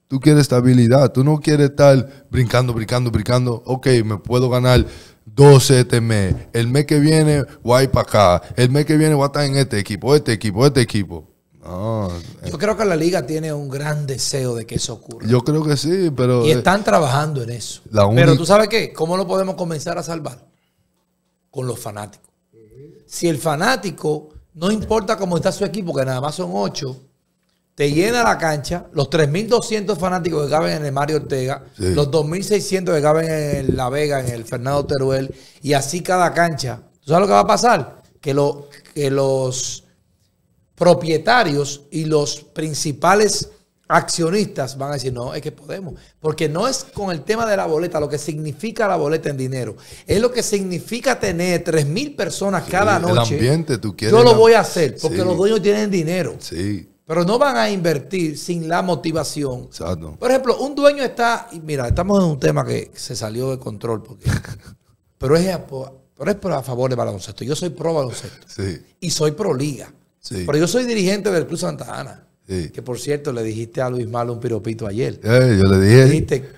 Tú quieres estabilidad. Tú no quieres estar brincando, brincando, brincando. Ok, me puedo ganar 12 este mes, el mes que viene guay para acá, el mes que viene voy a estar en este equipo, este equipo, este equipo. Eh. yo creo que la liga tiene un gran deseo de que eso ocurra. Yo creo que sí, pero... Y eh, están trabajando en eso. Pero tú sabes qué, ¿cómo lo podemos comenzar a salvar? Con los fanáticos. Si el fanático, no importa cómo está su equipo, que nada más son ocho, te llena la cancha, los 3.200 fanáticos que caben en el Mario Ortega, los 2.600 que caben en La Vega, en el Fernando Teruel, y así cada cancha. sabes lo que va a pasar? Que, los propietarios y los principales accionistas van a decir, no, es que podemos. Porque no es con el tema de la boleta, lo que significa la boleta en dinero. Es lo que significa tener 3.000 personas cada noche. El ambiente, tú quieres. Yo lo voy a hacer, porque los dueños tienen dinero. Sí pero no van a invertir sin la motivación. Exacto. Por ejemplo, un dueño está, y mira, estamos en un tema que se salió de control, porque, pero, es, pero es a favor de baloncesto. Yo soy pro baloncesto sí. y soy pro liga. Sí. Pero yo soy dirigente del Club Santa Ana. Que por cierto, le dijiste a Luis Malo un piropito ayer. Eh, yo le dije. Le dijiste,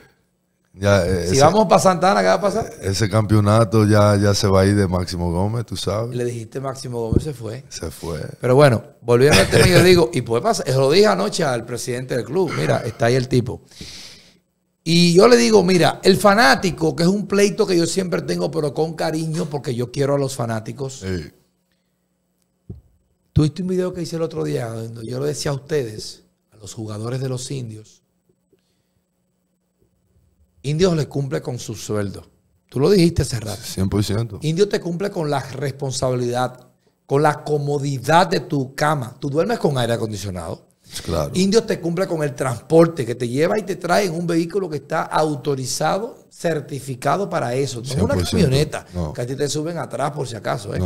si eh, vamos para Santana, ¿qué va a pasar? Eh, ese campeonato ya, ya se va a ir de Máximo Gómez, tú sabes. Le dijiste Máximo Gómez, se fue. Se fue. Pero bueno, volviendo al tema, yo digo, y puede pasar, lo dije anoche al presidente del club, mira, está ahí el tipo. Y yo le digo, mira, el fanático, que es un pleito que yo siempre tengo, pero con cariño, porque yo quiero a los fanáticos. Sí. Tuviste un video que hice el otro día, donde yo lo decía a ustedes, a los jugadores de los indios, Indios le cumple con su sueldo. Tú lo dijiste hace 100%. Indios te cumple con la responsabilidad, con la comodidad de tu cama. Tú duermes con aire acondicionado. Claro. Indios te cumple con el transporte que te lleva y te trae en un vehículo que está autorizado, certificado para eso. No es una camioneta que a ti te suben atrás por si acaso. ¿eh?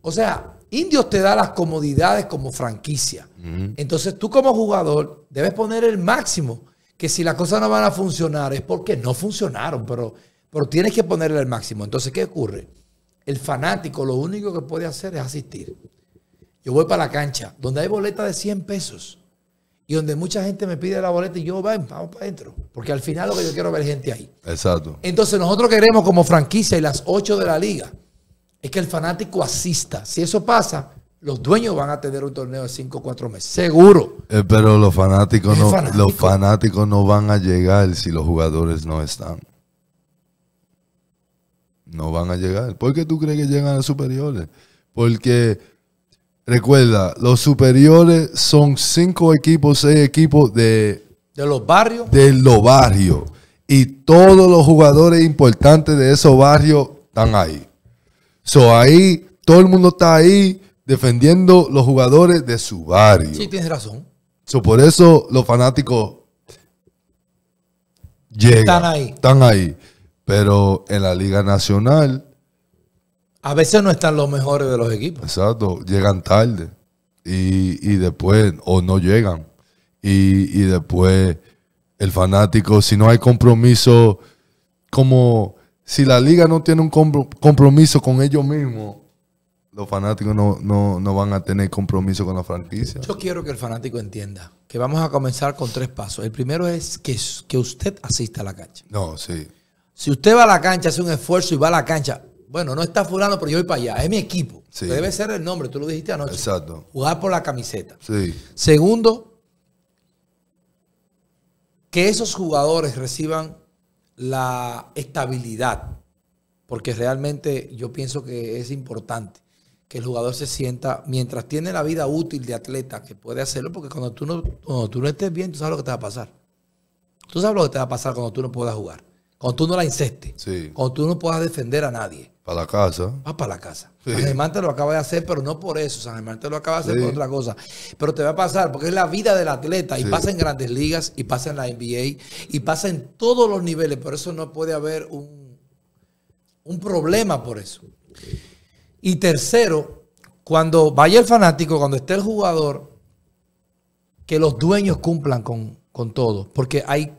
O sea, Indios te da las comodidades como franquicia. Entonces tú como jugador debes poner el máximo que si las cosas no van a funcionar es porque no funcionaron, pero, pero tienes que ponerle el máximo. Entonces, ¿qué ocurre? El fanático lo único que puede hacer es asistir. Yo voy para la cancha, donde hay boleta de 100 pesos y donde mucha gente me pide la boleta y yo, ven, vamos para adentro. Porque al final lo que yo quiero ver gente ahí. Exacto. Entonces, nosotros queremos como franquicia y las 8 de la liga es que el fanático asista. Si eso pasa, los dueños van a tener un torneo de 5 o 4 meses, seguro. Eh, pero los fanáticos, no, los fanáticos no van a llegar si los jugadores no están. No van a llegar. ¿Por qué tú crees que llegan a los superiores? Porque recuerda, los superiores son 5 equipos, 6 equipos de... De los barrios. De los barrios. Y todos los jugadores importantes de esos barrios están ahí. So ahí, todo el mundo está ahí defendiendo los jugadores de su barrio. Sí, tienes razón. por eso los fanáticos llegan. Están ahí. Están ahí. Pero en la Liga Nacional. A veces no están los mejores de los equipos. Exacto, llegan tarde. Y, después, o no llegan. Y, y después, el fanático, si no hay compromiso, como si la liga no tiene un compromiso con ellos mismos, los fanáticos no, van a tener compromiso con la franquicia. Yo quiero que el fanático entienda que vamos a comenzar con tres pasos. El primero es que, que usted asista a la cancha. No, sí. Si usted va a la cancha, hace un esfuerzo y va a la cancha, bueno, no está fulano, pero yo voy para allá. Es mi equipo. Sí. Debe ser el nombre, tú lo dijiste anoche. Exacto. Jugar por la camiseta. Sí. Segundo, que esos jugadores reciban la estabilidad, porque realmente yo pienso que es importante el jugador se sienta, mientras tiene la vida útil de atleta, que puede hacerlo, porque cuando tú no, tú no estés bien, tú sabes lo que te va a pasar. Tú sabes lo que te va a pasar cuando tú no puedas jugar, cuando tú no la incestes, cuando tú no puedas defender a nadie. Para la casa. Va para la casa. San Germán te lo acaba de hacer, pero no por eso. San Germán te lo acaba de hacer por otra cosa. Pero te va a pasar, porque es la vida del atleta. Y pasa en grandes ligas, y pasa en la NBA, y pasa en todos los niveles. Por eso no puede haber un, un problema por eso. Y tercero, cuando vaya el fanático, cuando esté el jugador, que los dueños cumplan con, todo. Porque hay,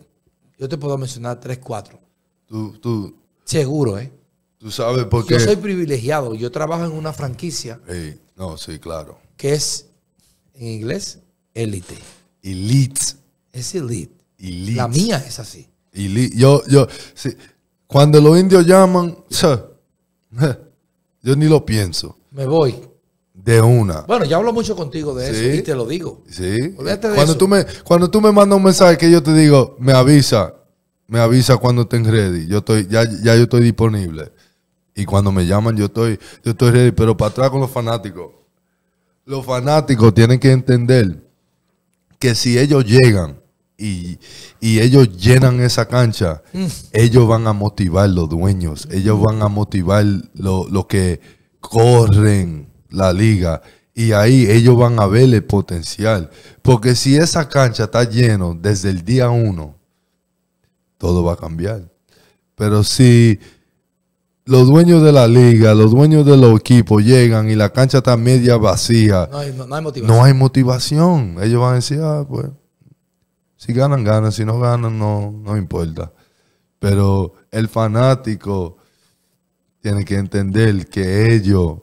yo te puedo mencionar tres, cuatro. Tú, tú. Seguro, ¿eh? Tú sabes por qué. Yo soy privilegiado. Yo trabajo en una franquicia. no, sí, claro. Que es, en inglés, élite. Elite. Es elite. elite. La mía es así. Elite. Yo, yo, sí. Cuando los indios llaman, Yo ni lo pienso. Me voy. De una. Bueno, ya hablo mucho contigo de eso y te lo digo. Sí. cuando Tú me, cuando tú me mandas un mensaje que yo te digo, me avisa, me avisa cuando estén ready. Yo estoy, ya, ya yo estoy disponible. Y cuando me llaman, yo estoy, yo estoy ready. Pero para atrás con los fanáticos. Los fanáticos tienen que entender que si ellos llegan y, ellos llenan esa cancha, mm. ellos van a motivar los dueños, ellos van a motivar los lo que corren la liga. Y ahí ellos van a ver el potencial. Porque si esa cancha está llena desde el día uno, todo va a cambiar. Pero si los dueños de la liga, los dueños de los equipos llegan y la cancha está media vacía, no hay, motivación. No hay motivación. Ellos van a decir, ah, pues. Si ganan, ganan. Si no ganan, no, no importa. Pero el fanático tiene que entender que ellos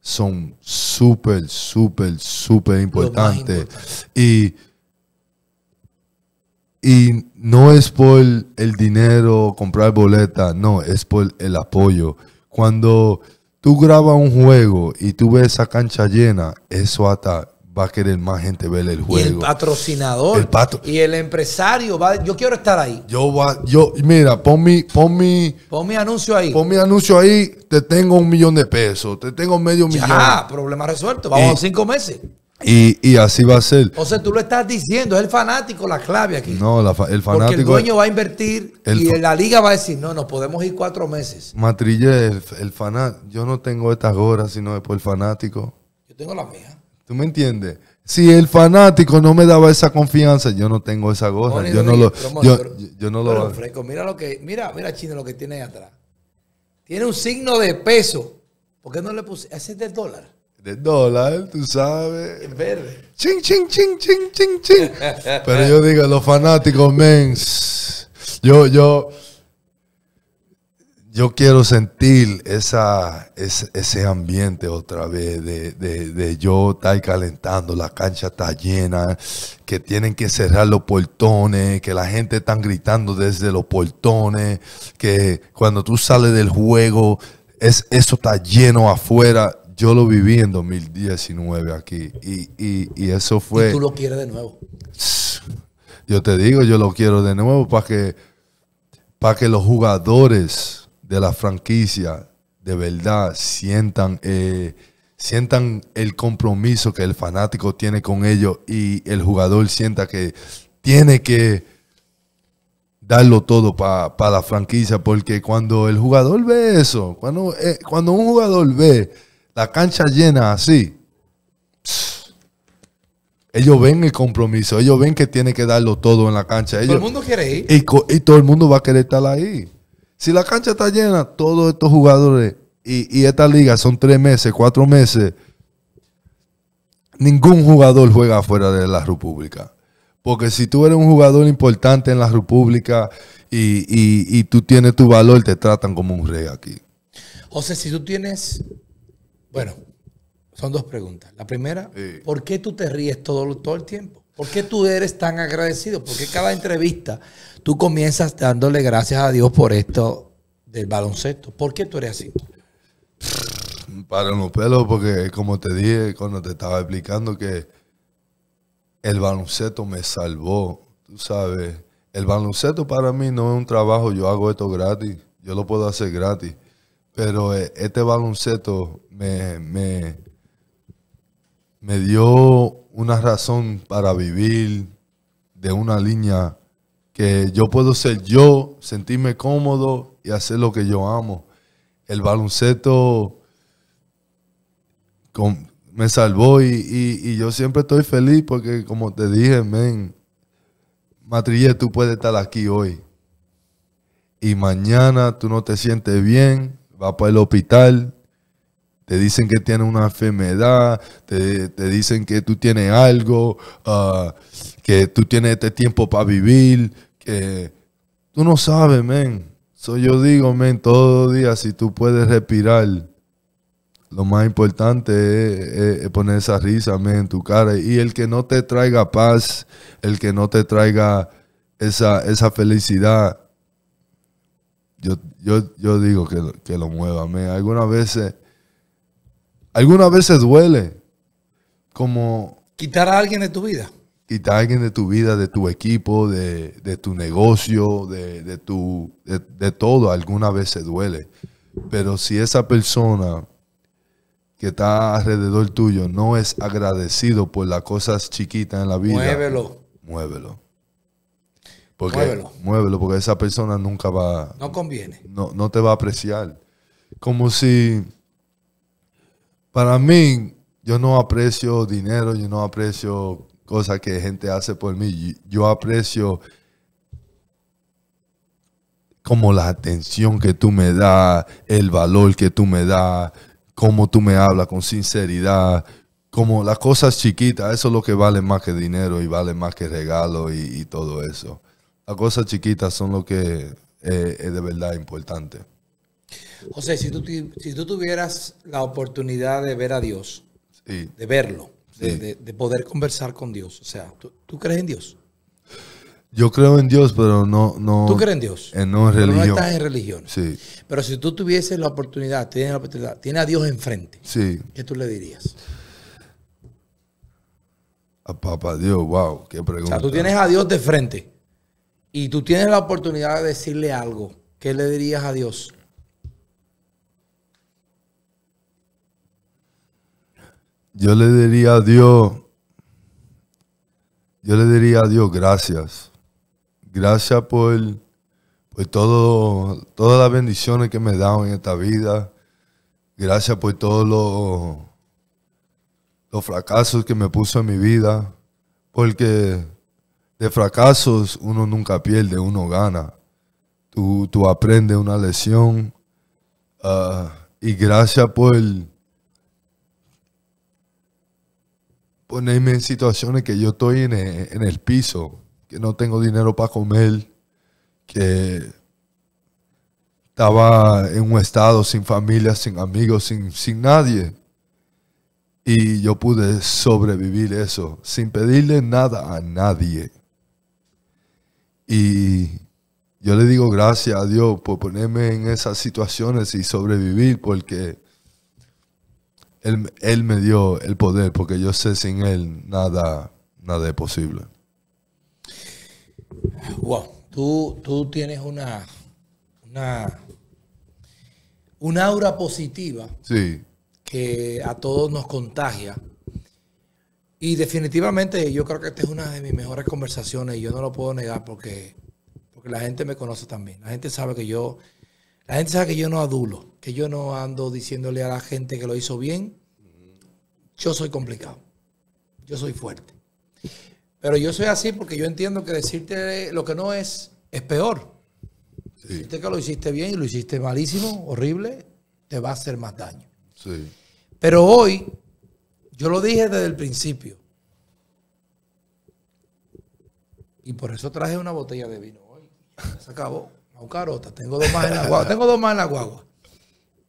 son súper, súper, súper importantes. Y, y no es por el dinero, comprar boleta, no, es por el apoyo. Cuando tú grabas un juego y tú ves esa cancha llena, eso ata va a querer más gente ver el juego. el patrocinador. El y el empresario. Va, yo quiero estar ahí. Yo va, yo, mira, pon mi, pon mi. Pon mi anuncio ahí. Pon mi anuncio ahí, te tengo un millón de pesos, te tengo medio millón. Ah, problema resuelto. Vamos a cinco meses. Y, así va a ser. O sea, tú lo estás diciendo, es el fanático la clave aquí. No, el fanático. Porque el dueño va a invertir y la liga va a decir, no, nos podemos ir cuatro meses. Matrille, el, fanático. Yo no tengo estas horas, sino después el fanático. Yo tengo las mías. ¿Tú me entiendes? Si el fanático no me daba esa confianza, yo no tengo esa cosa. Yo, no lo... yo no lo. mira lo que, mira, mira Chino lo que tiene ahí atrás. Tiene un signo de peso. ¿Por qué no le puse? Ese es de dólar. De dólar, tú sabes. El verde. Ching, ching, ching, ching, ching, ching. Pero yo digo, los fanáticos, mens, Yo, yo yo quiero sentir esa, ese, ambiente otra vez de, yo estar calentando, la cancha está llena, que tienen que cerrar los portones, que la gente está gritando desde los portones, que cuando tú sales del juego, es, eso está lleno afuera. Yo lo viví en 2019 aquí y, y, y eso fue... ¿Y tú lo quieres de nuevo. Yo te digo, yo lo quiero de nuevo para que, para que los jugadores de la franquicia de verdad sientan, eh, sientan el compromiso que el fanático tiene con ellos y el jugador sienta que tiene que darlo todo para la franquicia, porque cuando el jugador ve eso, cuando, eh, cuando un jugador ve la cancha llena así, ellos ven el compromiso, ellos ven que tiene que darlo todo en la cancha. todo el mundo quiere ir. Y, y todo el mundo va a querer estar ahí. Si la cancha está llena, todos estos jugadores y, esta liga son tres meses, cuatro meses, ningún jugador juega fuera de la República. Porque si tú eres un jugador importante en la República y, tú tienes tu valor, te tratan como un rey aquí. O sea, si tú tienes. Bueno, son dos preguntas. La primera, ¿por qué tú te ríes todo el tiempo? ¿Por qué tú eres tan agradecido? Porque cada entrevista tú comienzas dándole gracias a Dios por esto del baloncesto. ¿Por qué tú eres así? Para los pelos, porque como te dije cuando te estaba explicando que el baloncesto me salvó, tú sabes. El baloncesto para mí no es un trabajo, yo hago esto gratis, yo lo puedo hacer gratis. Pero eh, este baloncesto me, me, me dio una razón para vivir de una línea que yo puedo ser yo, sentirme cómodo y hacer lo que yo amo. El baloncesto me salvó y, yo siempre estoy feliz porque como te dije, men, Matrille, tú puedes estar aquí hoy. Y mañana tú no te sientes bien, vas para el hospital, te dicen que tienes una enfermedad, te, dicen que tú tienes algo, ah, que tú tienes este tiempo para vivir, que tú no sabes, men. soy yo digo, men, todos los días si tú puedes respirar, lo más importante es, poner esa risa, men, en tu cara. Y el que no te traiga paz, el que no te traiga esa, esa felicidad, yo, yo, digo que, que lo mueva, men. Algunas veces algunas veces duele. Como. Quitar a alguien de tu vida. Quitar a alguien de tu vida, de tu equipo, de, tu negocio, de, de tu, de, todo, todo. Algunas veces duele. Pero si esa persona que está alrededor tuyo no es agradecido por las cosas chiquitas en la vida. Muévelo. Muévelo. Porque, muévelo. Muévelo, porque esa persona nunca va. No conviene. No, no te va a apreciar. Como si para mí, yo no aprecio dinero, yo no aprecio cosas que gente hace por mí. Yo aprecio como la atención que tú me das, el valor que tú me das, cómo tú me hablas con sinceridad, como las cosas chiquitas, eso es lo que vale más que dinero y vale más que regalo y, todo eso. Las cosas chiquitas son lo que eh, es de verdad importante. José, si tú, si tú tuvieras la oportunidad de ver a Dios, de verlo, de, poder conversar con Dios, o sea, ¿tú, crees en Dios? Yo creo en Dios, pero no... no ¿Tú crees en Dios? no en religión. no estás en religión. Sí. Pero si tú tuvieses la oportunidad, tienes la oportunidad, tienes a Dios enfrente, sí. ¿qué tú le dirías? A papá Dios, wow, qué pregunta. O sea, tú tienes a Dios de frente y tú tienes la oportunidad de decirle algo. ¿Qué le dirías a Dios? yo le diría a Dios, yo le diría a Dios gracias. Gracias por, por todo, todas las bendiciones que me ha dado en esta vida. Gracias por todos los, los fracasos que me puso en mi vida. Porque de fracasos uno nunca pierde, uno gana. Tú, tú aprendes una lección. Ah, y gracias por ponerme en situaciones que yo estoy en eh, el, piso, que no tengo dinero para comer, que estaba en un estado sin familia, sin amigos, sin, sin nadie. Y yo pude sobrevivir eso, sin pedirle nada a nadie. Y yo le digo gracias a Dios por ponerme en esas situaciones y sobrevivir, porque él, me dio el poder porque yo sé sin él nada, nada es posible. Wow, tú, tú tienes una, una, aura positiva sí. que a todos nos contagia. Y definitivamente yo creo que esta es una de mis mejores conversaciones y yo no lo puedo negar porque, porque la gente me conoce también. La gente sabe que yo, la gente sabe que yo no adulo que yo no ando diciéndole a la gente que lo hizo bien. Yo soy complicado. Yo soy fuerte. Pero yo soy así porque yo entiendo que decirte lo que no es es peor. Sí. Decirte que lo hiciste bien y lo hiciste malísimo, horrible, te va a hacer más daño. Pero hoy, yo lo dije desde el principio. Y por eso traje una botella de vino hoy. Se acabó. Tengo dos más en la guagua. Tengo dos más en la guagua.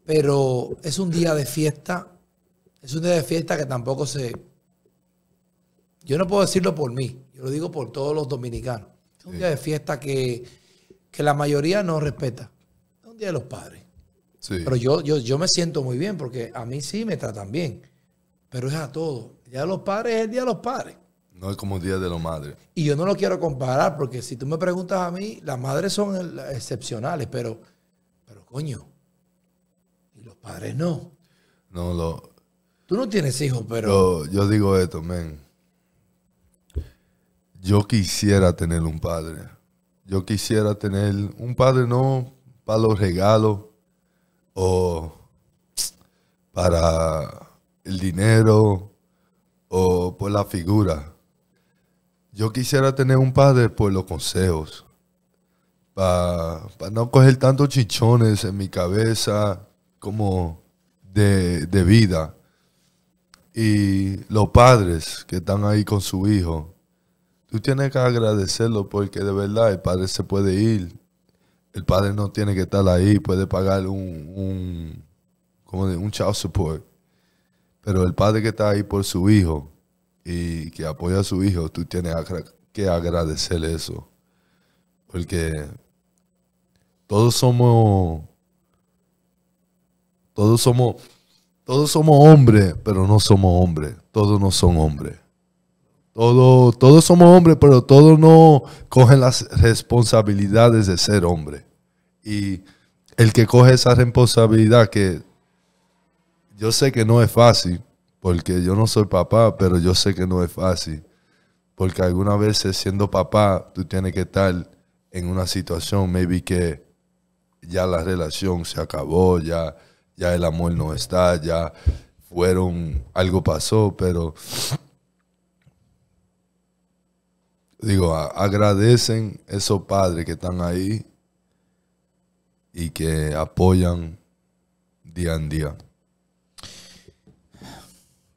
Pero es un día de fiesta. Es un día de fiesta que tampoco se. Yo no puedo decirlo por mí, yo lo digo por todos los dominicanos. Es un día de fiesta que, la mayoría no respeta. Es un día de los padres. Pero yo, yo, me siento muy bien porque a mí sí me tratan bien. Pero es a todos. El día de los padres es el día de los padres. No es como el Día de los Madres. Y yo no lo quiero comparar porque si tú me preguntas a mí, las madres son excepcionales, pero, pero coño, Padre, no. No, lo. Tú no tienes hijos, pero. yo digo esto, men. Yo quisiera tener un padre. Yo quisiera tener un padre no para los regalos o para el dinero o por la figura. Yo quisiera tener un padre por los consejos, para no coger tantos chichones en mi cabeza como de, vida. Y los padres que están ahí con su hijo, tú tienes que agradecerlo porque de verdad el padre se puede ir. El padre no tiene que estar ahí, puede pagar un, un, como de, un child support. Pero el padre que está ahí por su hijo y que apoya a su hijo, tú tienes que agradecerle eso. Porque todos somos todos somos, todos somos hombres, pero no somos hombres. Todos no son hombres. Todo, todos somos hombres, pero todos no cogen las responsabilidades de ser hombre. Y el que coge esa responsabilidad, que yo sé que no es fácil, porque yo no soy papá, pero yo sé que no es fácil. Porque algunas veces siendo papá, tú tienes que estar en una situación, maybe que ya la relación se acabó, ya ya el amor no está, ya fueron, algo pasó, pero digo, agradecen esos padres que están ahí y que apoyan día en día.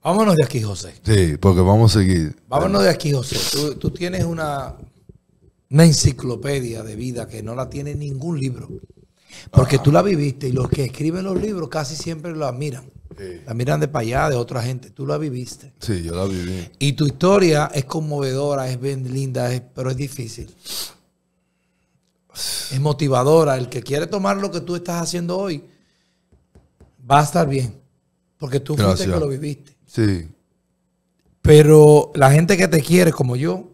Vámonos de aquí, José. Sí, porque vamos a seguir. Vámonos de aquí, José. Tú, tienes una, una enciclopedia de vida que no la tiene ningún libro. Porque tú la viviste y los que escriben los libros casi siempre la miran. La miran de para allá, de otra gente. Tú la viviste. Sí, yo la viví. Y tu historia es conmovedora, es bien linda, pero es difícil. Es motivadora. El que quiere tomar lo que tú estás haciendo hoy va a estar bien. Porque tú fuiste que lo viviste. Sí. Pero la gente que te quiere, como yo,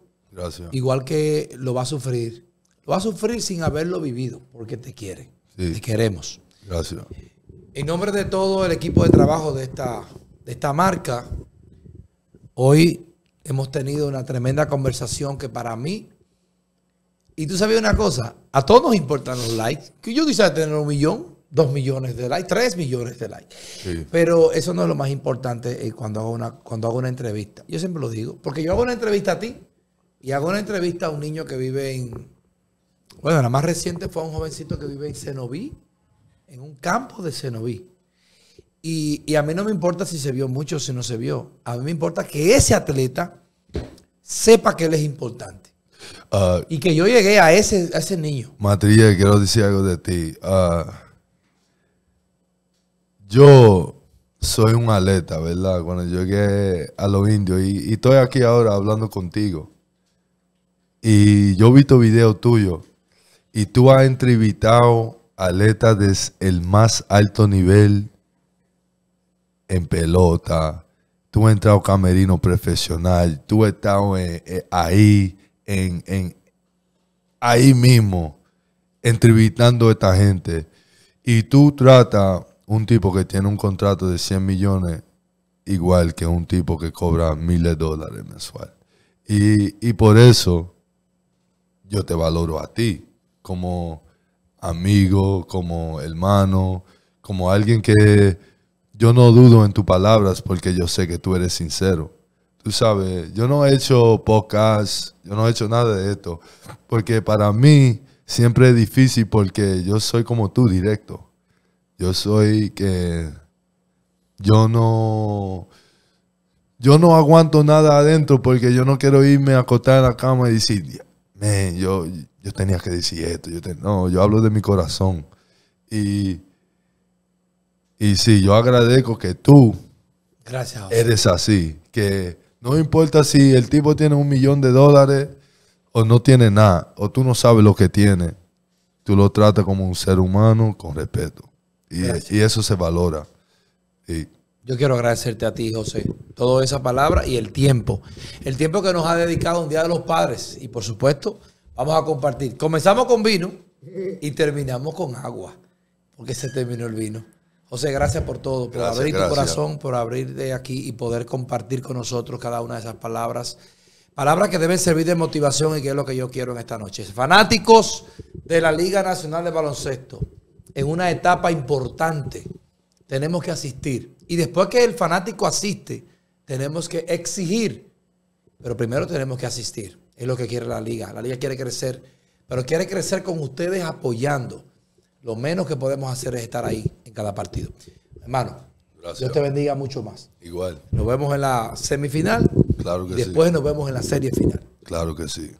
igual que lo va a sufrir, lo va a sufrir sin haberlo vivido, porque te quiere y queremos. Gracias. En nombre de todo el equipo de trabajo de esta, esta marca, hoy hemos tenido una tremenda conversación que para mí, y tú sabes una cosa, a todos nos importan los likes, que yo quisiera tener un millón, dos millones de likes, tres millones de likes. Pero eso no es lo más importante eh, cuando hago, una, cuando hago una entrevista. Yo siempre lo digo, porque yo hago una entrevista a ti y hago una entrevista a un niño que vive en bueno, la más reciente fue un jovencito que vive en Cenoví, en un campo de Cenoví. Y, a mí no me importa si se vio mucho o si no se vio. A mí me importa que ese atleta sepa que él es importante. Ah, y que yo llegué a ese, ese niño. Matrilla, quiero decir algo de ti. Ah, yo soy un atleta, ¿verdad? Cuando llegué a los indios y, y estoy aquí ahora hablando contigo. Y yo vi tu video tuyo y tú has entrevistado atletas desde el más alto nivel en pelota, tú has entrado camerino profesional, tú has estado eh, eh, ahí, en, ahí mismo, entrevistando a esta gente. Y tú tratas un tipo que tiene un contrato de 100 millones igual que un tipo que cobra miles de dólares mensual. y por eso yo te valoro a ti como amigo, como hermano, como alguien que yo no dudo en tus palabras porque yo sé que tú eres sincero. Tú sabes, yo no he hecho podcast, yo no he hecho nada de esto, porque para mí siempre es difícil porque yo soy como tú, directo. Yo soy que yo no yo no aguanto nada adentro porque yo no quiero irme a acostar en la cama y decir, yo, yo tenía que decir esto. Yo No, yo hablo de mi corazón. Y, y sí, yo agradezco que tú Gracias, eres así. Que no importa si el tipo tiene un millón de dólares o no tiene nada, o tú no sabes lo que tiene, tú lo tratas como un ser humano con respeto. Y, eso se valora. Y, yo quiero agradecerte a ti, José, toda esa palabra y el tiempo. El tiempo que nos ha dedicado un Día de los Padres. Y por supuesto, Vamos a compartir. Comenzamos con vino y terminamos con agua, porque se terminó el vino. José, gracias por todo, por abrir tu corazón, por abrir de aquí y poder compartir con nosotros cada una de esas palabras. Palabras que deben servir de motivación y que es lo que yo quiero en esta noche. Fanáticos de la Liga Nacional de Baloncesto, en una etapa importante, tenemos que asistir. Y después que el fanático asiste, tenemos que exigir, pero primero tenemos que asistir. Es lo que quiere la liga. La liga quiere crecer, pero quiere crecer con ustedes apoyando. Lo menos que podemos hacer es estar ahí en cada partido. Hermano, Dios te bendiga mucho más. Igual. Nos vemos en la semifinal. Claro que Después nos vemos en la serie final. Claro que sí.